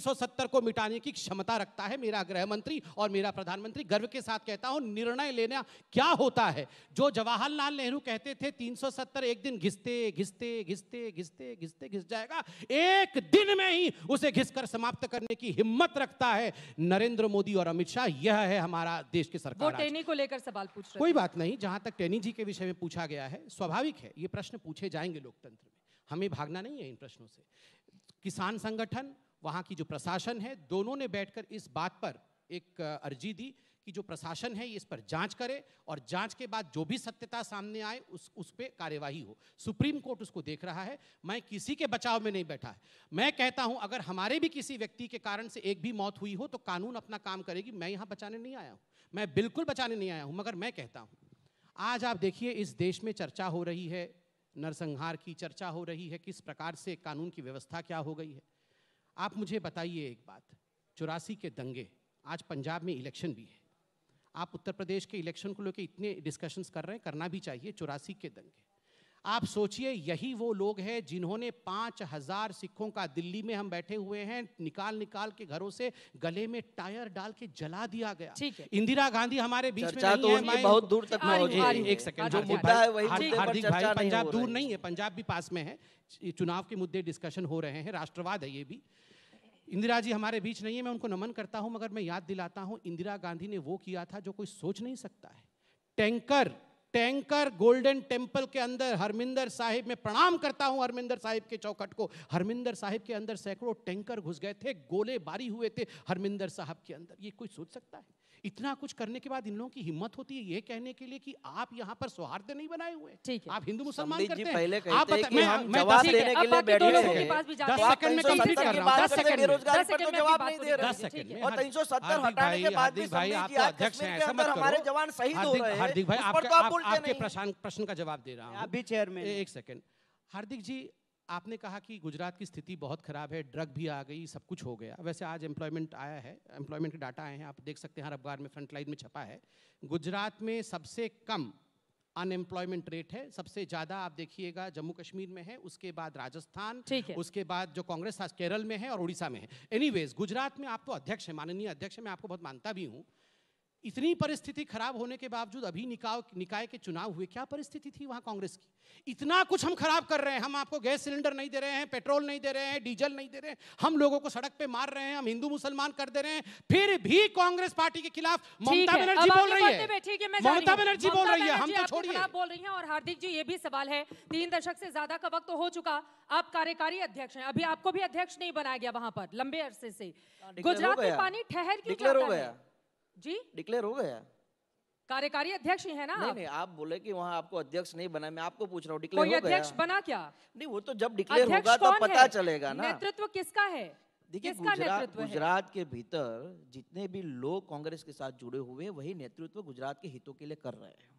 [SPEAKER 2] को मिटाने की क्षमता रखता है मेरा गृह मंत्री और मेरा प्रधानमंत्री गर्व के साथ कहता हूँ निर्णय लेना क्या होता है जो जवाहरलाल नेहरू कहते थे तीन एक दिन घिसते घिसते घिसते घिसते घिसते घिस जाएगा एक दिन में ही उसे घिसकर समाप्त करने की हिम्मत रखता है नरेंद्र मोदी और अमित शाह यह है हमारा देश की सरकार वो टेनी
[SPEAKER 1] को लेकर सवाल पूछ रहे कोई बात
[SPEAKER 2] नहीं जहां तक टेनी जी के विषय में पूछा गया है स्वाभाविक है ये प्रश्न पूछे जाएंगे लोकतंत्र में हमें भागना नहीं है इन प्रश्नों से किसान संगठन वहाँ की जो प्रशासन है दोनों ने बैठकर इस बात पर एक अर्जी दी कि जो प्रशासन है इस पर जांच करे और जांच के बाद जो भी सत्यता सामने आए उस उस पर कार्यवाही हो सुप्रीम कोर्ट उसको देख रहा है मैं किसी के बचाव में नहीं बैठा है मैं कहता हूं अगर हमारे भी किसी व्यक्ति के कारण से एक भी मौत हुई हो तो कानून अपना काम करेगी मैं यहाँ बचाने नहीं आया हूँ मैं बिल्कुल बचाने नहीं आया हूँ मगर मैं कहता हूँ आज आप देखिए इस देश में चर्चा हो रही है नरसंहार की चर्चा हो रही है किस प्रकार से कानून की व्यवस्था क्या हो गई है आप मुझे बताइए एक बात चौरासी के दंगे आज पंजाब में इलेक्शन भी है आप उत्तर प्रदेश के इलेक्शन को लेकर इतने डिस्कशंस कर रहे हैं करना भी चाहिए चौरासी के दंगे आप सोचिए यही वो लोग हैं जिन्होंने पाँच हज़ार सिखों का दिल्ली में हम बैठे हुए हैं निकाल निकाल के घरों से गले में टायर डाल के जला दिया गया इंदिरा गांधी हमारे बीच में नहीं तो है मैं बहुत दूर तक आ रही, आ एक सेकंड जो मुद्दा है वही हार्दिक भाई पंजाब दूर नहीं है पंजाब भी पास में है चुनाव के मुद्दे डिस्कशन हो रहे हैं राष्ट्रवाद है ये भी इंदिरा जी हमारे बीच नहीं है मैं उनको नमन करता हूं मगर मैं याद दिलाता हूं इंदिरा गांधी ने वो किया था जो कोई सोच नहीं सकता है टैंकर टैंकर गोल्डन टेम्पल के अंदर हरमिंदर साहिब में प्रणाम करता हूं हरमिंदर साहिब के चौखट को हरमिंदर साहिब के अंदर सैकड़ों टैंकर घुस गए थे गोले बारी हुए थे हरमिंदर साहब के अंदर ये कोई सोच सकता है इतना कुछ करने के बाद इन लोगों की हिम्मत होती है ये कहने के लिए कि आप यहाँ पर सौहार्द नहीं बनाए हुए आप हिंदू मुसलमान करते हैं आप हार्दिक भाई आपके तो प्रश्न का जवाब दे रहा हूँ एक सेकंड हार्दिक जी आपने कहा कि गुजरात की स्थिति बहुत ख़राब है ड्रग भी आ गई सब कुछ हो गया वैसे आज एम्प्लॉयमेंट आया है एम्प्लॉयमेंट के डाटा आए हैं आप देख सकते हैं हर अखबार में फ्रंटलाइन में छपा है गुजरात में सबसे कम अनएम्प्लॉयमेंट रेट है सबसे ज़्यादा आप देखिएगा जम्मू कश्मीर में है उसके बाद राजस्थान उसके बाद जो कांग्रेस केरल में है और उड़ीसा में है एनी गुजरात में आप तो अध्यक्ष हैं माननीय अध्यक्ष है मैं आपको बहुत मानता भी हूँ इतनी परिस्थिति खराब होने के बावजूद अभी निकाय निकाय के चुनाव हुए क्या परिस्थिति थी वहां कांग्रेस की इतना कुछ हम खराब कर रहे हैं हम आपको गैस सिलेंडर नहीं दे रहे हैं पेट्रोल नहीं दे रहे हैं डीजल नहीं दे रहे हैं हम लोगों को सड़क पे मार रहे हैं हम हिंदू मुसलमान कर दे रहे हैं फिर भी कांग्रेस पार्टी के खिलाफ ममता बनर्जी बोल रही है ममता बनर्जी बोल रही है हम तो छोड़िए
[SPEAKER 1] बोल रही है और हार्दिक जी ये भी सवाल है तीन दशक से ज्यादा का वक्त तो हो चुका आप कार्यकारी अध्यक्ष हैं अभी आपको भी अध्यक्ष नहीं बनाया गया वहां पर लंबे अरसे से हाँ, गुजरात में पानी ठहर क्यों हो गया
[SPEAKER 4] जी डिक्लेयर हो गया
[SPEAKER 1] कार्यकारी अध्यक्ष ही है ना नहीं आप? नहीं
[SPEAKER 4] आप बोले कि वहाँ आपको अध्यक्ष नहीं बना मैं आपको पूछ रहा हूँ डिक्लेयर हो अध्यक्ष बना क्या नहीं वो तो जब डिक्लेयर होगा तो पता चलेगा ना नेतृत्व किसका है देखिए गुजरात के भीतर जितने भी लोग कांग्रेस के साथ जुड़े हुए वही नेतृत्व गुजरात के हितों के लिए कर रहे हैं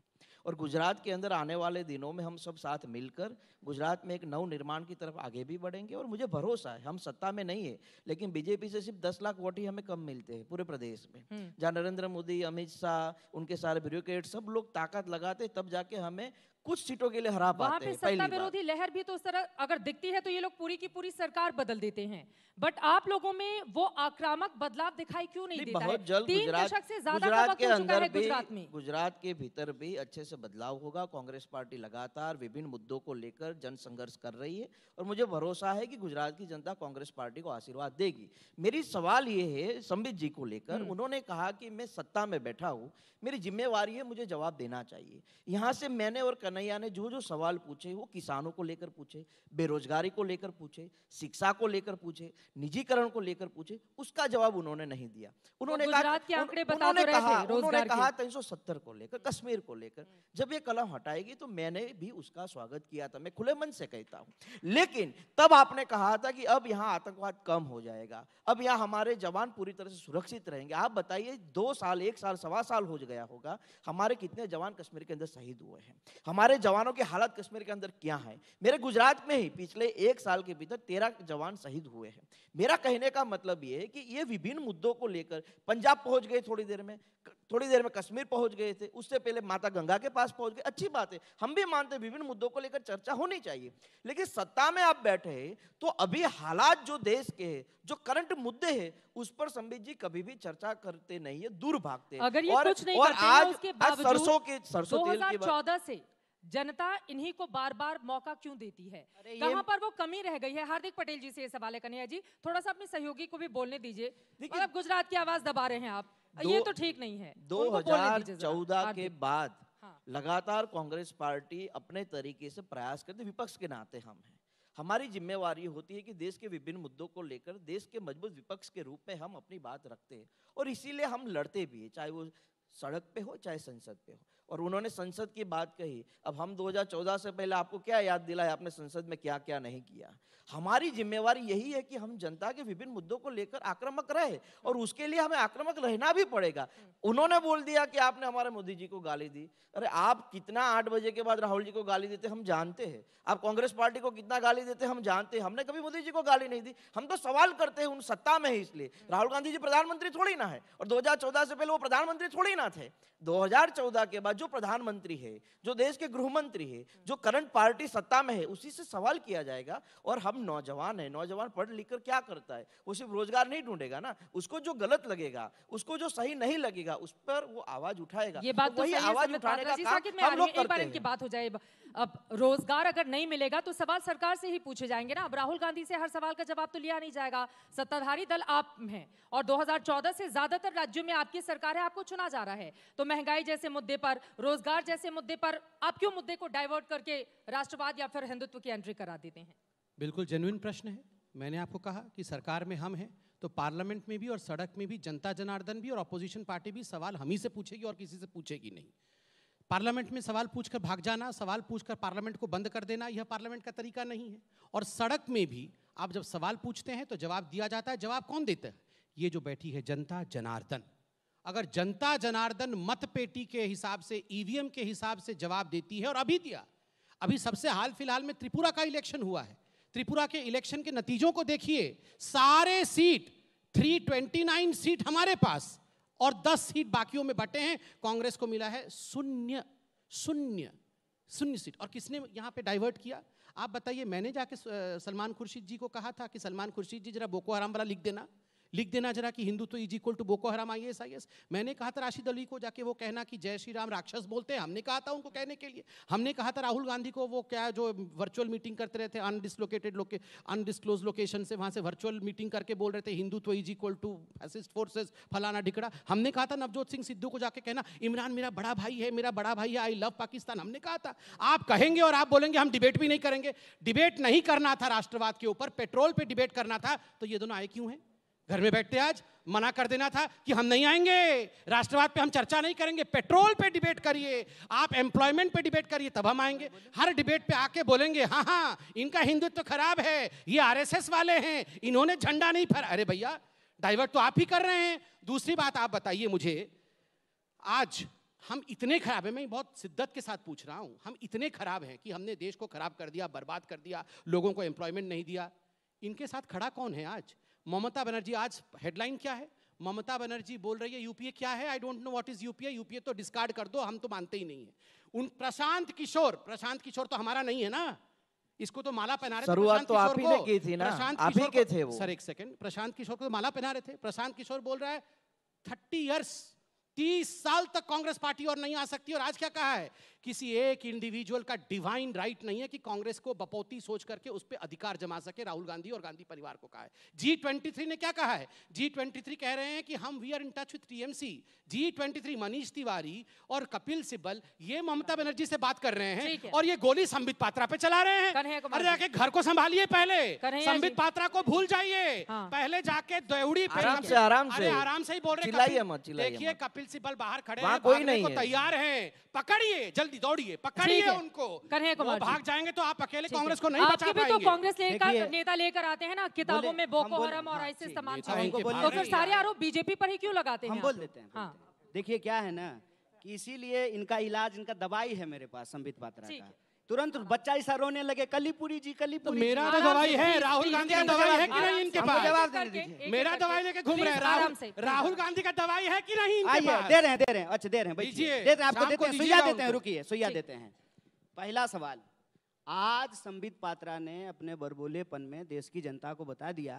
[SPEAKER 4] और गुजरात के अंदर आने वाले दिनों में हम सब साथ मिलकर गुजरात में एक नव निर्माण की तरफ आगे भी बढ़ेंगे और मुझे भरोसा है हम सत्ता में नहीं है लेकिन बीजेपी से सिर्फ दस लाख वोट ही हमें कम मिलते हैं पूरे प्रदेश में हम्म। जहाँ नरेंद्र मोदी अमित शाह उनके सारे ब्यूरोक्रेट सब लोग ताकत लगाते तब जाके हमें कुछ सीटों के लिए हरा पाते हैं सत्ता विरोधी
[SPEAKER 1] लहर भी तो उस तरह अगर दिखती है तो ये लोग पूरी की पूरी सरकार बदल देते हैं बट आप लोगों में वो आक्रामक बदलाव दिखाई क्यों नहीं, नहीं देता बहुत जल्द गुजरात से गुजरात के अंदर भी गुजरात
[SPEAKER 4] में गुजरात के भीतर भी अच्छे से बदलाव होगा कांग्रेस पार्टी लगातार विभिन्न मुद्दों को लेकर जन संघर्ष कर रही है और मुझे भरोसा है कि गुजरात की जनता कांग्रेस पार्टी को आशीर्वाद देगी मेरी सवाल ये है संबित जी को लेकर हम्म। उन्होंने कहा कि मैं सत्ता में बैठा हूँ मेरी जिम्मेवारी है मुझे जवाब देना चाहिए यहाँ से मैंने और कन्हैया ने जो जो सवाल पूछे वो किसानों को लेकर पूछे बेरोजगारी को लेकर पूछे शिक्षा को लेकर पूछे निजीकरण को लेकर पूछे उसका जवाब उन्होंने नहीं दिया उन्होंने कहा
[SPEAKER 1] तो उन्होंने कहा उन्होंने कहा
[SPEAKER 4] तीन सौ सत्तर को लेकर कश्मीर को लेकर जब ये कलम हटाएगी तो मैंने भी उसका स्वागत किया था मैं खुले मन से कहता हूँ लेकिन तब आपने कहा था कि अब यहाँ आतंकवाद कम हो जाएगा अब यहाँ हमारे जवान पूरी तरह से सुरक्षित रहेंगे आप बताइए दो साल एक साल सवा साल हो गया होगा हमारे कितने जवान कश्मीर के अंदर शहीद हुए हैं हमारे हमारे जवानों की हालत कश्मीर के अंदर क्या है मेरे गुजरात में ही पिछले एक साल के भीतर तेरह जवान शहीद हुए हैं मेरा कहने का मतलब ये है कि ये विभिन्न मुद्दों को लेकर पंजाब पहुंच गए थोड़ी देर में थोड़ी देर में कश्मीर पहुंच गए थे उससे पहले माता गंगा के पास पहुंच गए अच्छी बात है हम भी मानते विभिन्न मुद्दों को लेकर चर्चा होनी चाहिए लेकिन सत्ता में आप बैठे हैं तो अभी हालात जो देश के हैं जो करंट मुद्दे हैं उस पर संबित जी कभी भी चर्चा करते नहीं है दूर भागते हैं और, और आज, सरसों के सरसों चौदह
[SPEAKER 1] से जनता इन्हीं को बार बार मौका क्यों देती है कहां पर वो कमी रह गई है हार्दिक पटेल जी से ये सवाल है कन्हैया जी थोड़ा सा अपने सहयोगी को भी बोलने दीजिए मतलब गुजरात की आवाज दबा रहे हैं आप ये तो ठीक नहीं है 2014 के बाद हाँ।
[SPEAKER 4] लगातार कांग्रेस पार्टी अपने तरीके से प्रयास करते विपक्ष के नाते हम हैं हमारी जिम्मेवारी होती है कि देश के विभिन्न मुद्दों को लेकर देश के मजबूत विपक्ष के रूप में हम अपनी बात रखते हैं और इसीलिए हम लड़ते भी हैं चाहे वो सड़क पे हो चाहे संसद पे हो और उन्होंने संसद की बात कही अब हम 2014 से पहले आपको क्या याद दिलाया आपने संसद में क्या क्या नहीं किया हमारी जिम्मेवारी यही है कि हम जनता के विभिन्न मुद्दों को लेकर आक्रामक रहे और उसके लिए हमें आक्रामक रहना भी पड़ेगा उन्होंने बोल दिया कि आपने हमारे मोदी जी को गाली दी अरे आप कितना आठ बजे के बाद राहुल जी को गाली देते हम जानते हैं आप कांग्रेस पार्टी को कितना गाली देते हम जानते हैं हमने कभी मोदी जी को गाली नहीं दी हम तो सवाल करते हैं उन सत्ता में ही इसलिए राहुल गांधी जी प्रधानमंत्री थोड़ी ना है और दो से पहले वो प्रधानमंत्री थोड़ी ना थे दो के बाद जो प्रधानमंत्री है जो देश के गृह मंत्री है जो करंट पार्टी सत्ता में है उसी से सवाल किया जाएगा और हम नौजवान है नौजवान पढ़ लिख कर क्या करता है वो सिर्फ रोजगार नहीं ढूंढेगा ना उसको जो गलत लगेगा उसको जो सही नहीं लगेगा उस पर वो आवाज उठाएगा ये बात तो, तो वही आवाज उठाने का काम हम लोग करते
[SPEAKER 1] हैं अब रोजगार अगर नहीं मिलेगा तो सवाल सरकार से ही पूछे जाएंगे ना अब राहुल गांधी से हर सवाल का जवाब तो लिया नहीं जाएगा सत्ताधारी दल आप हैं और 2014 से ज्यादातर राज्यों में आपकी सरकार है आपको चुना जा रहा है तो महंगाई जैसे मुद्दे पर रोजगार जैसे मुद्दे पर आप क्यों मुद्दे को डाइवर्ट करके राष्ट्रवाद या फिर हिंदुत्व की एंट्री करा देते हैं
[SPEAKER 2] बिल्कुल जेन्यून प्रश्न है मैंने आपको कहा कि सरकार में हम हैं तो पार्लियामेंट में भी और सड़क में भी जनता जनार्दन भी और अपोजिशन पार्टी भी सवाल हम ही से पूछेगी और किसी से पूछेगी नहीं पार्लियामेंट में सवाल पूछकर भाग जाना सवाल पूछकर पार्लियामेंट को बंद कर देना यह पार्लियामेंट का तरीका नहीं है और सड़क में भी आप जब सवाल पूछते हैं तो जवाब दिया जाता है जवाब कौन देता है ये जो बैठी है जनता जनार्दन अगर जनता जनार्दन मतपेटी के हिसाब से ईवीएम के हिसाब से जवाब देती है और अभी दिया अभी सबसे हाल फिलहाल में त्रिपुरा का इलेक्शन हुआ है त्रिपुरा के इलेक्शन के नतीजों को देखिए सारे सीट 329 सीट हमारे पास और दस सीट बाकियों में बटे हैं कांग्रेस को मिला है शून्य शून्य शून्य सीट और किसने यहाँ पे डाइवर्ट किया आप बताइए मैंने जाके सलमान खुर्शीद जी को कहा था कि सलमान खुर्शीद जी जरा बोको हराम वाला लिख देना लिख देना जरा कि Hindutva is equal to Boko Haram I S I S मैंने कहा था राशिद अली को जाके वो कहना कि जय श्री राम राक्षस बोलते हैं हमने कहा था उनको कहने के लिए हमने कहा था राहुल गांधी को वो क्या जो वर्चुअल मीटिंग करते रहे थे अनडिसलोकेटेड लोके अनडिसक्लोज लोकेशन से वहाँ से वर्चुअल मीटिंग करके बोल रहे थे Hindutva is equal to fascist forces फलाना ढिकड़ा हमने कहा था नवजोत सिंह सिद्धू को जाके कहना इमरान मेरा बड़ा भाई है मेरा बड़ा भाई है आई लव पाकिस्तान हमने कहा था आप कहेंगे और आप बोलेंगे हम डिबेट भी नहीं करेंगे डिबेट नहीं करना था राष्ट्रवाद के ऊपर पेट्रोल पे डिबेट करना था तो ये दोनों आए क्यों हैं घर में बैठते आज मना कर देना था कि हम नहीं आएंगे राष्ट्रवाद पे हम चर्चा नहीं करेंगे पेट्रोल पे डिबेट करिए आप एम्प्लॉयमेंट पे डिबेट करिए तब हम आएंगे हर डिबेट पे आके बोलेंगे हाँ हाँ इनका हिंदुत्व तो खराब है ये आरएसएस वाले हैं इन्होंने झंडा नहीं फहरा अरे भैया डाइवर्ट तो आप ही कर रहे हैं दूसरी बात आप बताइए मुझे आज हम इतने खराब हैं मैं बहुत शिद्दत के साथ पूछ रहा हूँ हम इतने खराब हैं कि हमने देश को खराब कर दिया बर्बाद कर दिया लोगों को एम्प्लॉयमेंट नहीं दिया इनके साथ खड़ा कौन है आज ममता बनर्जी आज हेडलाइन क्या है ममता बनर्जी बोल रही है यूपीए क्या है I don't know what is UPA UPA तो डिस्कार्ड कर दो हम तो मानते ही नहीं है उन प्रशांत किशोर प्रशांत किशोर तो हमारा नहीं है ना इसको तो माला पहना रहे शुरुआत तो आप ही ने की थी ना आप ही के थे वो सर एक सेकंड प्रशांत किशोर को तो माला पहना रहे थे प्रशांत किशोर बोल रहा है थर्टी इयर्स तीस साल तक कांग्रेस पार्टी और नहीं आ सकती और आज क्या कहा है किसी एक इंडिविजुअल का डिवाइन राइट नहीं है कि कांग्रेस को बपौती सोच करके उस पर अधिकार जमा सके राहुल गांधी और गांधी परिवार को कहा है जी ट्वेंटी थ्री ने क्या कहा है जी ट्वेंटी थ्री कह रहे हैं कि हम we are in touch with TMC G twenty three Manish Tiwari और कपिल सिब्बल ये ममता बनर्जी से बात कर रहे हैं और ये गोली संबित पात्रा पे चला रहे हैं अरे जाके घर को संभालिए पहले संबित पात्रा को भूल जाइए हाँ। पहले जाके देवड़ी पे आराम से आराम से ही बोल रहे देखिए कपिल सिब्बल बाहर खड़े हैं कोई नहीं तैयार है पकड़िए जल्दी जल्दी दौड़िए पकड़िए उनको कन्हैया कुमार भाग जाएंगे
[SPEAKER 3] तो आप अकेले कांग्रेस को नहीं बचा तो पाएंगे तो कांग्रेस
[SPEAKER 1] नेता लेकर आते हैं ना किताबों में बोको हरम और ऐसे हाँ, समान तो, तो फिर सारे आरोप बीजेपी पर ही क्यों लगाते हैं बोल हाँ। देते
[SPEAKER 3] हैं देखिए क्या है ना कि इसीलिए इनका इलाज इनका दवाई है मेरे पास संबित पात्रा का तुरंत बच्चा ऐसा रोने लगे कलीपुरी जी तो कलीपुरी तो मेरा तो दवाई है राहुल गांधी का दवाई है कि नहीं इनके पास जवाब दीजिए मेरा दवाई लेके घूम रहे हैं राहुल राहुल गांधी का दवाई है कि नहीं इनके पास दे रहे हैं दे रहे हैं अच्छा दे रहे हैं भाई दे रहे हैं आपको देते हैं सुइया देते हैं रुकिए सुइया देते हैं पहला सवाल आज संबित पात्रा ने अपने बरबोलेपन में देश की जनता को बता दिया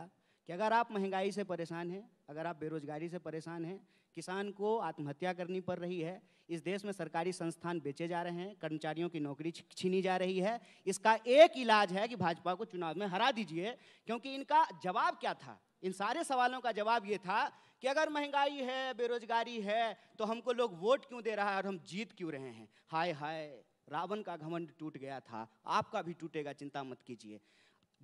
[SPEAKER 3] कि अगर आप महंगाई से परेशान हैं अगर आप बेरोजगारी से परेशान हैं किसान को आत्महत्या करनी पड़ रही है इस देश में सरकारी संस्थान बेचे जा रहे हैं कर्मचारियों की नौकरी छीनी जा रही है इसका एक इलाज है कि भाजपा को चुनाव में हरा दीजिए क्योंकि इनका जवाब क्या था इन सारे सवालों का जवाब ये था कि अगर महंगाई है बेरोजगारी है तो हमको लोग वोट क्यों दे रहा है और हम जीत क्यों रहे हैं हाय हाय रावण का घमंड टूट गया था आपका भी टूटेगा चिंता मत कीजिए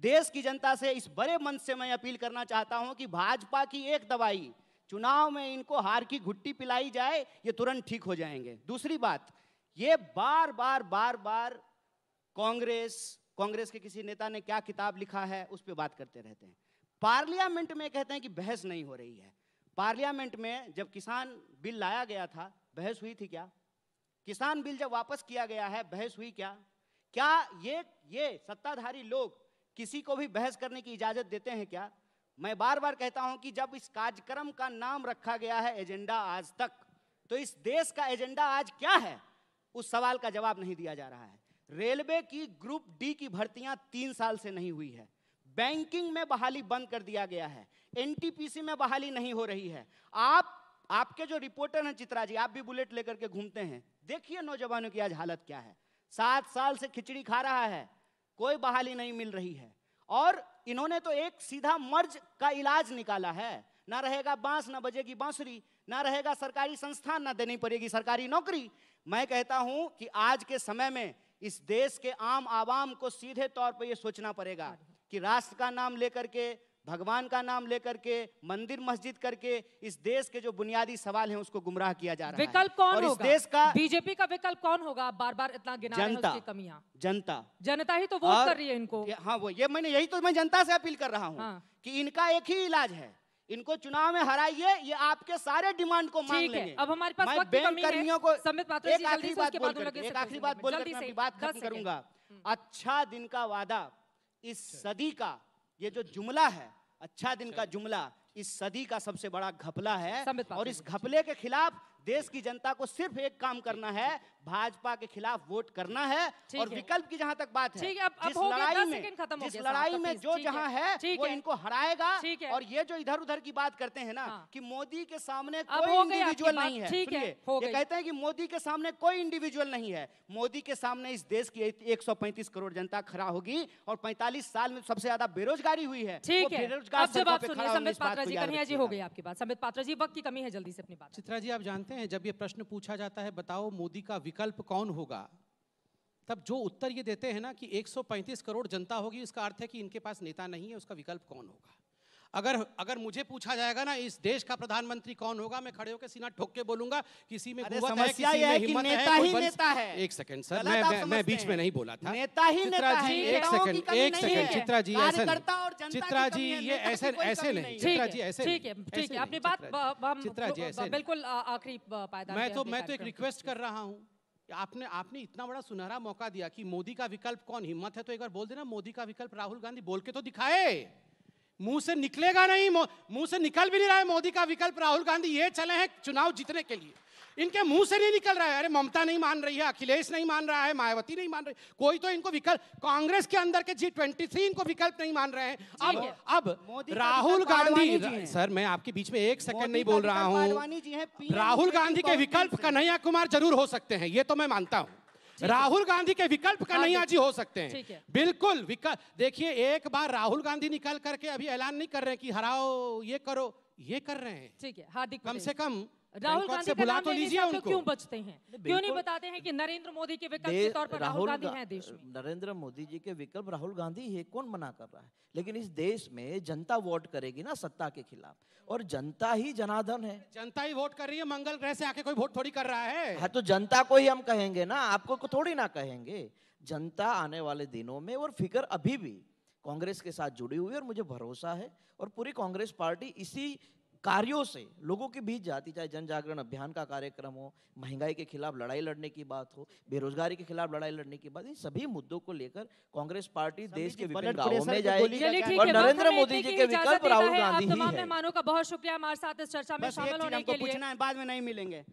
[SPEAKER 3] देश की जनता से इस बड़े मन से मैं अपील करना चाहता हूं कि भाजपा की एक दवाई चुनाव में इनको हार की घुट्टी पिलाई जाए ये तुरंत ठीक हो जाएंगे दूसरी बात ये बार बार बार बार कांग्रेस कांग्रेस के किसी नेता ने क्या किताब लिखा है उस पर बात करते रहते हैं पार्लियामेंट में कहते हैं कि बहस नहीं हो रही है पार्लियामेंट में जब किसान बिल लाया गया था बहस हुई थी क्या किसान बिल जब वापस किया गया है बहस हुई क्या क्या ये ये सत्ताधारी लोग किसी को भी बहस करने की इजाजत देते हैं क्या मैं बार बार कहता हूं कि जब इस कार्यक्रम का नाम रखा गया है एजेंडा आज तक तो इस देश का एजेंडा आज क्या है उस सवाल का जवाब नहीं दिया जा रहा है रेलवे की ग्रुप डी की भर्तियां तीन साल से नहीं हुई है बैंकिंग में बहाली बंद कर दिया गया है एनटीपीसी में बहाली नहीं हो रही है आप आपके जो रिपोर्टर हैं चित्रा जी आप भी बुलेट लेकर के घूमते हैं देखिए नौजवानों की आज हालत क्या है सात साल से खिचड़ी खा रहा है कोई बहाली नहीं मिल रही है और इन्होंने तो एक सीधा मर्ज का इलाज निकाला है ना रहेगा बांस ना बजेगी बांसुरी ना रहेगा सरकारी संस्थान ना देनी पड़ेगी सरकारी नौकरी मैं कहता हूं कि आज के समय में इस देश के आम आवाम को सीधे तौर पर यह सोचना पड़ेगा कि राष्ट्र का नाम लेकर के भगवान का नाम लेकर के मंदिर मस्जिद करके इस देश के जो बुनियादी सवाल हैं उसको गुमराह किया जा रहा है विकल्प कौन और होगा? इस देश का
[SPEAKER 1] बीजेपी का विकल्प कौन होगा बार बार इतना गिना जनता कमियां जनता जनता
[SPEAKER 3] ही तो वोट कर रही है इनको हाँ वो ये मैंने यही तो मैं जनता से अपील कर रहा हूँ हाँ। कि इनका एक ही इलाज है इनको चुनाव में हराइए ये आपके सारे डिमांड को मांग लेंगे अब हमारे पास वक्त कमी है को एक आखिरी बात बोलकर एक आखिरी बात बोलकर मैं बात खत्म करूंगा अच्छा दिन का वादा इस अच्छा। सदी का ये जो जुमला है अच्छा दिन अच्छा। का जुमला इस सदी का सबसे बड़ा घपला है और इस घपले के खिलाफ देश की जनता को सिर्फ एक काम करना है भाजपा के खिलाफ वोट करना है और विकल्प की जहाँ तक बात है अब, अब, अब लड़ाई में खत्म जिस लड़ाई तो में जो जहाँ है वो इनको हराएगा और ये जो इधर उधर की बात करते हैं ना हाँ। कि मोदी के सामने कोई इंडिविजुअल नहीं है ये कहते हैं कि मोदी के सामने कोई इंडिविजुअल नहीं है मोदी के सामने इस देश की एक करोड़ जनता खड़ा होगी और पैंतालीस साल में सबसे ज्यादा बेरोजगारी हुई है ठीक आपकी
[SPEAKER 2] बात पात्रा जी वक्त की कमी है जल्दी से अपनी बात चित्रा जी आप जानते हैं जब ये प्रश्न पूछा जाता है बताओ मोदी का विकल्प कौन होगा तब जो उत्तर ये देते हैं ना कि 135 करोड़ जनता होगी इसका अर्थ है कि इनके पास नेता नहीं है उसका विकल्प कौन होगा अगर अगर मुझे पूछा जाएगा ना इस देश का प्रधानमंत्री कौन होगा मैं खड़े होकर सीना ठोक के बोलूंगा किसी में है, किसी है में हिम्मत नेता है, ही नेता है एक सेकंड सर मैं मैं, मैं बीच में नहीं बोला था नेता ही चित्रा नेता जी एक सेकंड एक सेकंड चित्रा जी ऐसे चित्रा जी ये ऐसे ऐसे नहीं चित्रा जी ऐसे ठीक है ठीक है अपनी बात चित्रा जी ऐसे
[SPEAKER 1] बिल्कुल आखिरी तो- मैं तो मैं तो एक
[SPEAKER 2] रिक्वेस्ट कर रहा हूँ आपने आपने इतना बड़ा सुनहरा मौका दिया कि मोदी का विकल्प कौन हिम्मत है तो एक बार बोल देना मोदी का विकल्प राहुल गांधी बोल के तो दिखाए मुंह से निकलेगा नहीं मुंह से निकल भी नहीं रहा है मोदी का विकल्प राहुल गांधी ये चले हैं चुनाव जीतने के लिए इनके मुंह से नहीं निकल रहा है अरे ममता नहीं मान रही है अखिलेश नहीं मान रहा है मायावती नहीं मान रही कोई तो इनको विकल्प कांग्रेस के अंदर के जी ट्वेंटी थ्री इनको विकल्प नहीं मान रहे हैं अब अब राहुल गांधी सर मैं आपके बीच में एक सेकंड नहीं बोल रहा हूँ
[SPEAKER 3] राहुल गांधी के विकल्प
[SPEAKER 2] कन्हैया कुमार जरूर हो सकते हैं ये तो मैं मानता हूँ राहुल गांधी के विकल्प हाँ कन्हैया जी हो सकते हैं है। बिल्कुल विकल्प देखिए एक बार राहुल गांधी निकल करके अभी ऐलान नहीं कर रहे कि हराओ ये करो ये कर रहे हैं ठीक है हार्दिक कम से कम राहुल गांधी बुला तो लीजिए उनको क्यों
[SPEAKER 1] बचते हैं क्यों नहीं बताते हैं कि नरेंद्र मोदी के विकल्प के तौर पर राहुल गांधी हैं देश
[SPEAKER 2] में नरेंद्र मोदी
[SPEAKER 4] जी के विकल्प राहुल गांधी है कौन मना कर रहा है लेकिन इस देश में जनता वोट करेगी ना सत्ता के खिलाफ और जनता ही जनाधन है
[SPEAKER 2] जनता ही वोट कर रही है मंगल ग्रह से आके कोई
[SPEAKER 4] वोट थोड़ी कर रहा है हाँ तो जनता को ही हम कहेंगे ना आपको थोड़ी ना कहेंगे जनता आने वाले दिनों में और फिगर अभी भी कांग्रेस के साथ जुड़ी हुई है और मुझे भरोसा है और पूरी कांग्रेस पार्टी इसी कार्यों से लोगों के बीच जाती चाहे जन जागरण अभियान का कार्यक्रम हो महंगाई के खिलाफ लड़ाई लड़ने की बात हो बेरोजगारी के खिलाफ लड़ाई लड़ने की बात इन सभी मुद्दों को लेकर कांग्रेस पार्टी देश के विभिन्न गांवों में जाएगी और नरेंद्र मोदी जी के विकल्प राहुल गांधी है
[SPEAKER 1] मेहमानों का बहुत शुक्रिया हमारे साथ इस चर्चा में शामिल होने के लिए
[SPEAKER 4] बाद में नहीं मिलेंगे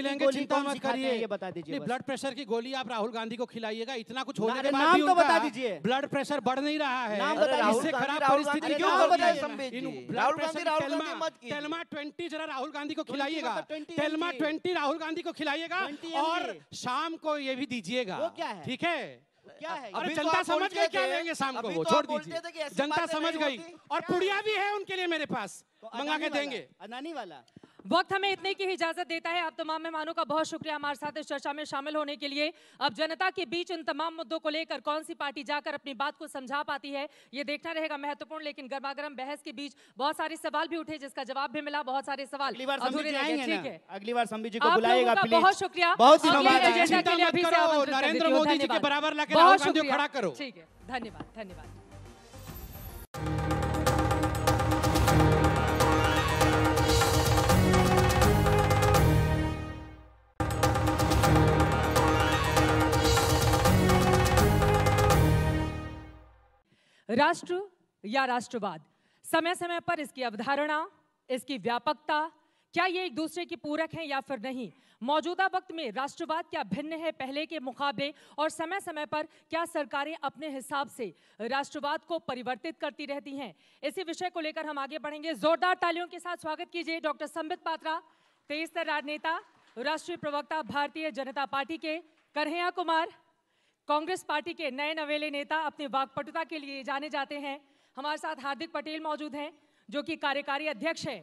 [SPEAKER 3] मिलेंगे चिंता मत करिए बता दीजिए
[SPEAKER 2] ब्लड प्रेशर की गोली आप राहुल गांधी को खिलाइएगा इतना कुछ होने के बाद भी तो बता दीजिए ब्लड प्रेशर बढ़ नहीं रहा है इससे खराब परिस्थिति क्यों हो रही है टेलमा टेलमा ट्वेंटी जरा राहुल गांधी को खिलाइएगा टेलमा ट्वेंटी राहुल गांधी को खिलाइएगा और शाम को ये भी दीजिएगा ठीक है
[SPEAKER 3] क्या है अरे तो जनता समझ गई क्या लेंगे शाम को वो तो छोड़ दीजिए जनता समझ गई और पुड़िया भी है उनके
[SPEAKER 2] लिए मेरे पास तो मंगा के देंगे
[SPEAKER 1] अनानी वाला वक्त हमें इतने की इजाजत देता है आप तमाम मेहमानों का बहुत शुक्रिया हमारे साथ इस चर्चा में शामिल होने के लिए अब जनता के बीच इन तमाम मुद्दों को लेकर कौन सी पार्टी जाकर अपनी बात को समझा पाती है ये देखना रहेगा महत्वपूर्ण लेकिन गर्मागरम बहस के बीच बहुत सारे सवाल भी उठे जिसका जवाब भी मिला बहुत सारे सवाल अगली बार ठीक है
[SPEAKER 3] अगली बार संबी जी को बुलाएगा बहुत शुक्रिया बहुत धन्यवाद
[SPEAKER 1] धन्यवाद राष्ट्र या राष्ट्रवाद समय समय पर इसकी अवधारणा इसकी व्यापकता क्या ये एक दूसरे की पूरक हैं या फिर नहीं मौजूदा वक्त में राष्ट्रवाद क्या भिन्न है पहले के मुकाबले और समय समय पर क्या सरकारें अपने हिसाब से राष्ट्रवाद को परिवर्तित करती रहती हैं इसी विषय को लेकर हम आगे बढ़ेंगे जोरदार तालियों के साथ स्वागत कीजिए डॉक्टर संबित पात्रा तेईस राजनेता राष्ट्रीय प्रवक्ता भारतीय जनता पार्टी के कन्हैया कुमार कांग्रेस पार्टी के नए नवेले नेता अपनी वाकपटुता के लिए जाने जाते हैं हमारे साथ हार्दिक पटेल मौजूद हैं जो कि कार्यकारी अध्यक्ष हैं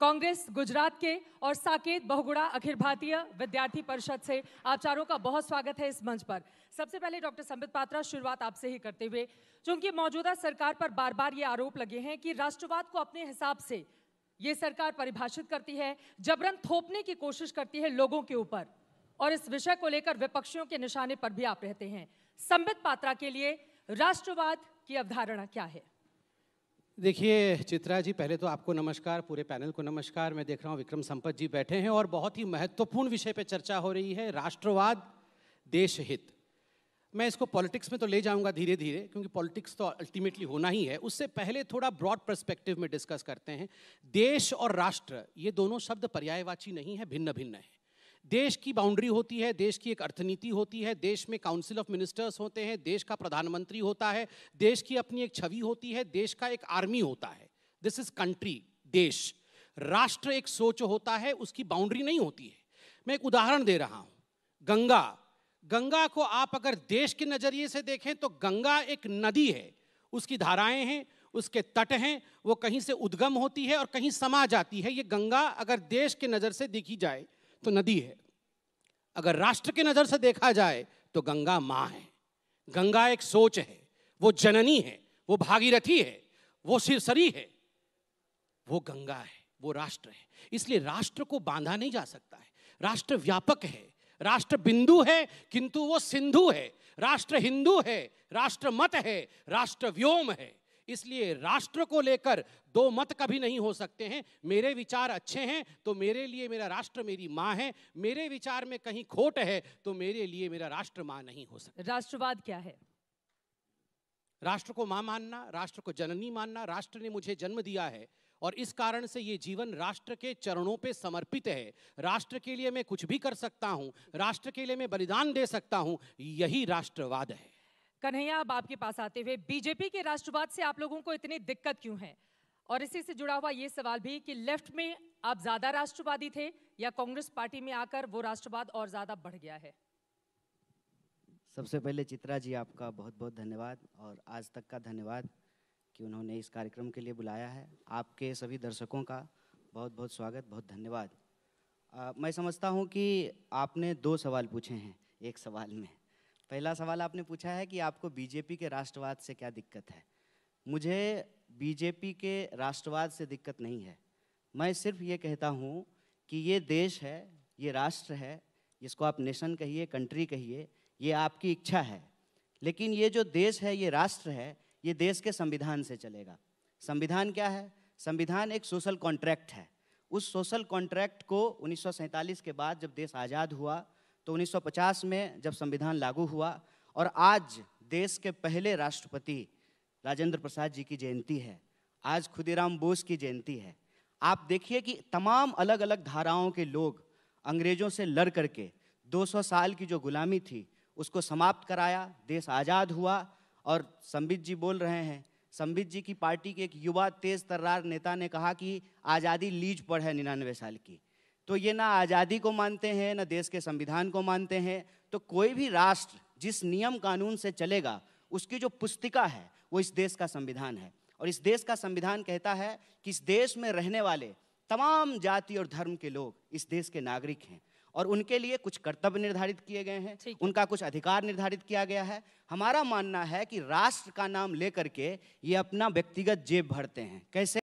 [SPEAKER 1] कांग्रेस गुजरात के और साकेत बहुगुड़ा अखिल भारतीय विद्यार्थी परिषद से आप चारों का बहुत स्वागत है इस मंच पर सबसे पहले डॉक्टर संबित पात्रा शुरुआत आपसे ही करते हुए चूंकि मौजूदा सरकार पर बार बार ये आरोप लगे हैं कि राष्ट्रवाद को अपने हिसाब से ये सरकार परिभाषित करती है जबरन थोपने की कोशिश करती है लोगों के ऊपर और इस विषय को लेकर विपक्षियों के निशाने पर भी आप रहते हैं संबित पात्रा के लिए राष्ट्रवाद की अवधारणा क्या है
[SPEAKER 2] देखिए चित्रा जी पहले तो आपको नमस्कार पूरे पैनल को नमस्कार मैं देख रहा हूँ विक्रम संपत जी बैठे हैं और बहुत ही महत्वपूर्ण विषय पर चर्चा हो रही है राष्ट्रवाद देश हित मैं इसको पॉलिटिक्स में तो ले जाऊंगा धीरे धीरे क्योंकि पॉलिटिक्स तो अल्टीमेटली होना ही है उससे पहले थोड़ा ब्रॉड परस्पेक्टिव में डिस्कस करते हैं देश और राष्ट्र ये दोनों शब्द पर्यायवाची नहीं है भिन्न भिन्न है देश की बाउंड्री होती है देश की एक अर्थनीति होती है देश में काउंसिल ऑफ मिनिस्टर्स होते हैं देश का प्रधानमंत्री होता है देश की अपनी एक छवि होती है देश का एक आर्मी होता है दिस इज कंट्री देश राष्ट्र एक सोच होता है उसकी बाउंड्री नहीं होती है मैं एक उदाहरण दे रहा हूँ गंगा गंगा को आप अगर देश के नज़रिए से देखें तो गंगा एक नदी है उसकी धाराएं हैं उसके तट हैं वो कहीं से उद्गम होती है और कहीं समा जाती है ये गंगा अगर देश के नज़र से देखी जाए तो नदी है अगर राष्ट्र की नज़र से देखा जाए तो गंगा माँ है गंगा एक सोच है वो जननी है वो भागीरथी है वो सिरसरी है वो गंगा है वो राष्ट्र है इसलिए राष्ट्र को बांधा नहीं जा सकता है राष्ट्र व्यापक है राष्ट्र बिंदु है किंतु वो सिंधु है राष्ट्र हिंदू है राष्ट्र मत है राष्ट्र व्योम है इसलिए राष्ट्र को लेकर दो मत कभी नहीं हो सकते हैं मेरे विचार अच्छे हैं तो मेरे लिए मेरा राष्ट्र मेरी माँ है मेरे विचार में कहीं खोट है तो मेरे लिए मेरा राष्ट्र माँ नहीं हो सकता राष्ट्रवाद क्या है राष्ट्र को माँ मानना राष्ट्र को जननी मानना राष्ट्र ने मुझे जन्म दिया है और इस कारण से ये जीवन राष्ट्र के चरणों पे समर्पित है राष्ट्र के लिए मैं कुछ भी कर सकता हूँ राष्ट्र के लिए मैं बलिदान दे सकता हूँ यही राष्ट्रवाद है
[SPEAKER 1] कन्हैया अब आपके पास आते हुए बीजेपी के राष्ट्रवाद से आप लोगों को इतनी दिक्कत क्यों है और इसी से जुड़ा हुआ ये सवाल भी कि लेफ्ट में आप ज्यादा राष्ट्रवादी थे या कांग्रेस पार्टी में आकर वो राष्ट्रवाद और ज्यादा बढ़ गया है
[SPEAKER 3] सबसे पहले चित्रा जी आपका बहुत बहुत धन्यवाद और आज तक का धन्यवाद कि उन्होंने इस कार्यक्रम के लिए बुलाया है आपके सभी दर्शकों का बहुत बहुत स्वागत बहुत धन्यवाद आ, मैं समझता हूँ कि आपने दो सवाल पूछे हैं एक सवाल में पहला सवाल आपने पूछा है कि आपको बीजेपी के राष्ट्रवाद से क्या दिक्कत है मुझे बीजेपी के राष्ट्रवाद से दिक्कत नहीं है मैं सिर्फ ये कहता हूँ कि ये देश है ये राष्ट्र है जिसको आप नेशन कहिए कंट्री कहिए ये आपकी इच्छा है लेकिन ये जो देश है ये राष्ट्र है ये देश के संविधान से चलेगा संविधान क्या है संविधान एक सोशल कॉन्ट्रैक्ट है उस सोशल कॉन्ट्रैक्ट को उन्नीस के बाद जब देश आज़ाद हुआ तो 1950 में जब संविधान लागू हुआ और आज देश के पहले राष्ट्रपति राजेंद्र प्रसाद जी की जयंती है आज खुदीराम बोस की जयंती है आप देखिए कि तमाम अलग अलग धाराओं के लोग अंग्रेजों से लड़ करके 200 साल की जो गुलामी थी उसको समाप्त कराया देश आज़ाद हुआ और संबित जी बोल रहे हैं संबित जी की पार्टी के एक युवा तेज तर्रार नेता ने कहा कि आज़ादी लीज पर है निन्यानवे साल की तो ये ना आज़ादी को मानते हैं ना देश के संविधान को मानते हैं तो कोई भी राष्ट्र जिस नियम कानून से चलेगा उसकी जो पुस्तिका है वो इस देश का संविधान है और इस देश का संविधान कहता है कि इस देश में रहने वाले तमाम जाति और धर्म के लोग इस देश के नागरिक हैं और उनके लिए कुछ कर्तव्य निर्धारित किए गए हैं उनका कुछ अधिकार निर्धारित किया गया है हमारा मानना है कि राष्ट्र का नाम लेकर के ये अपना व्यक्तिगत जेब भरते हैं कैसे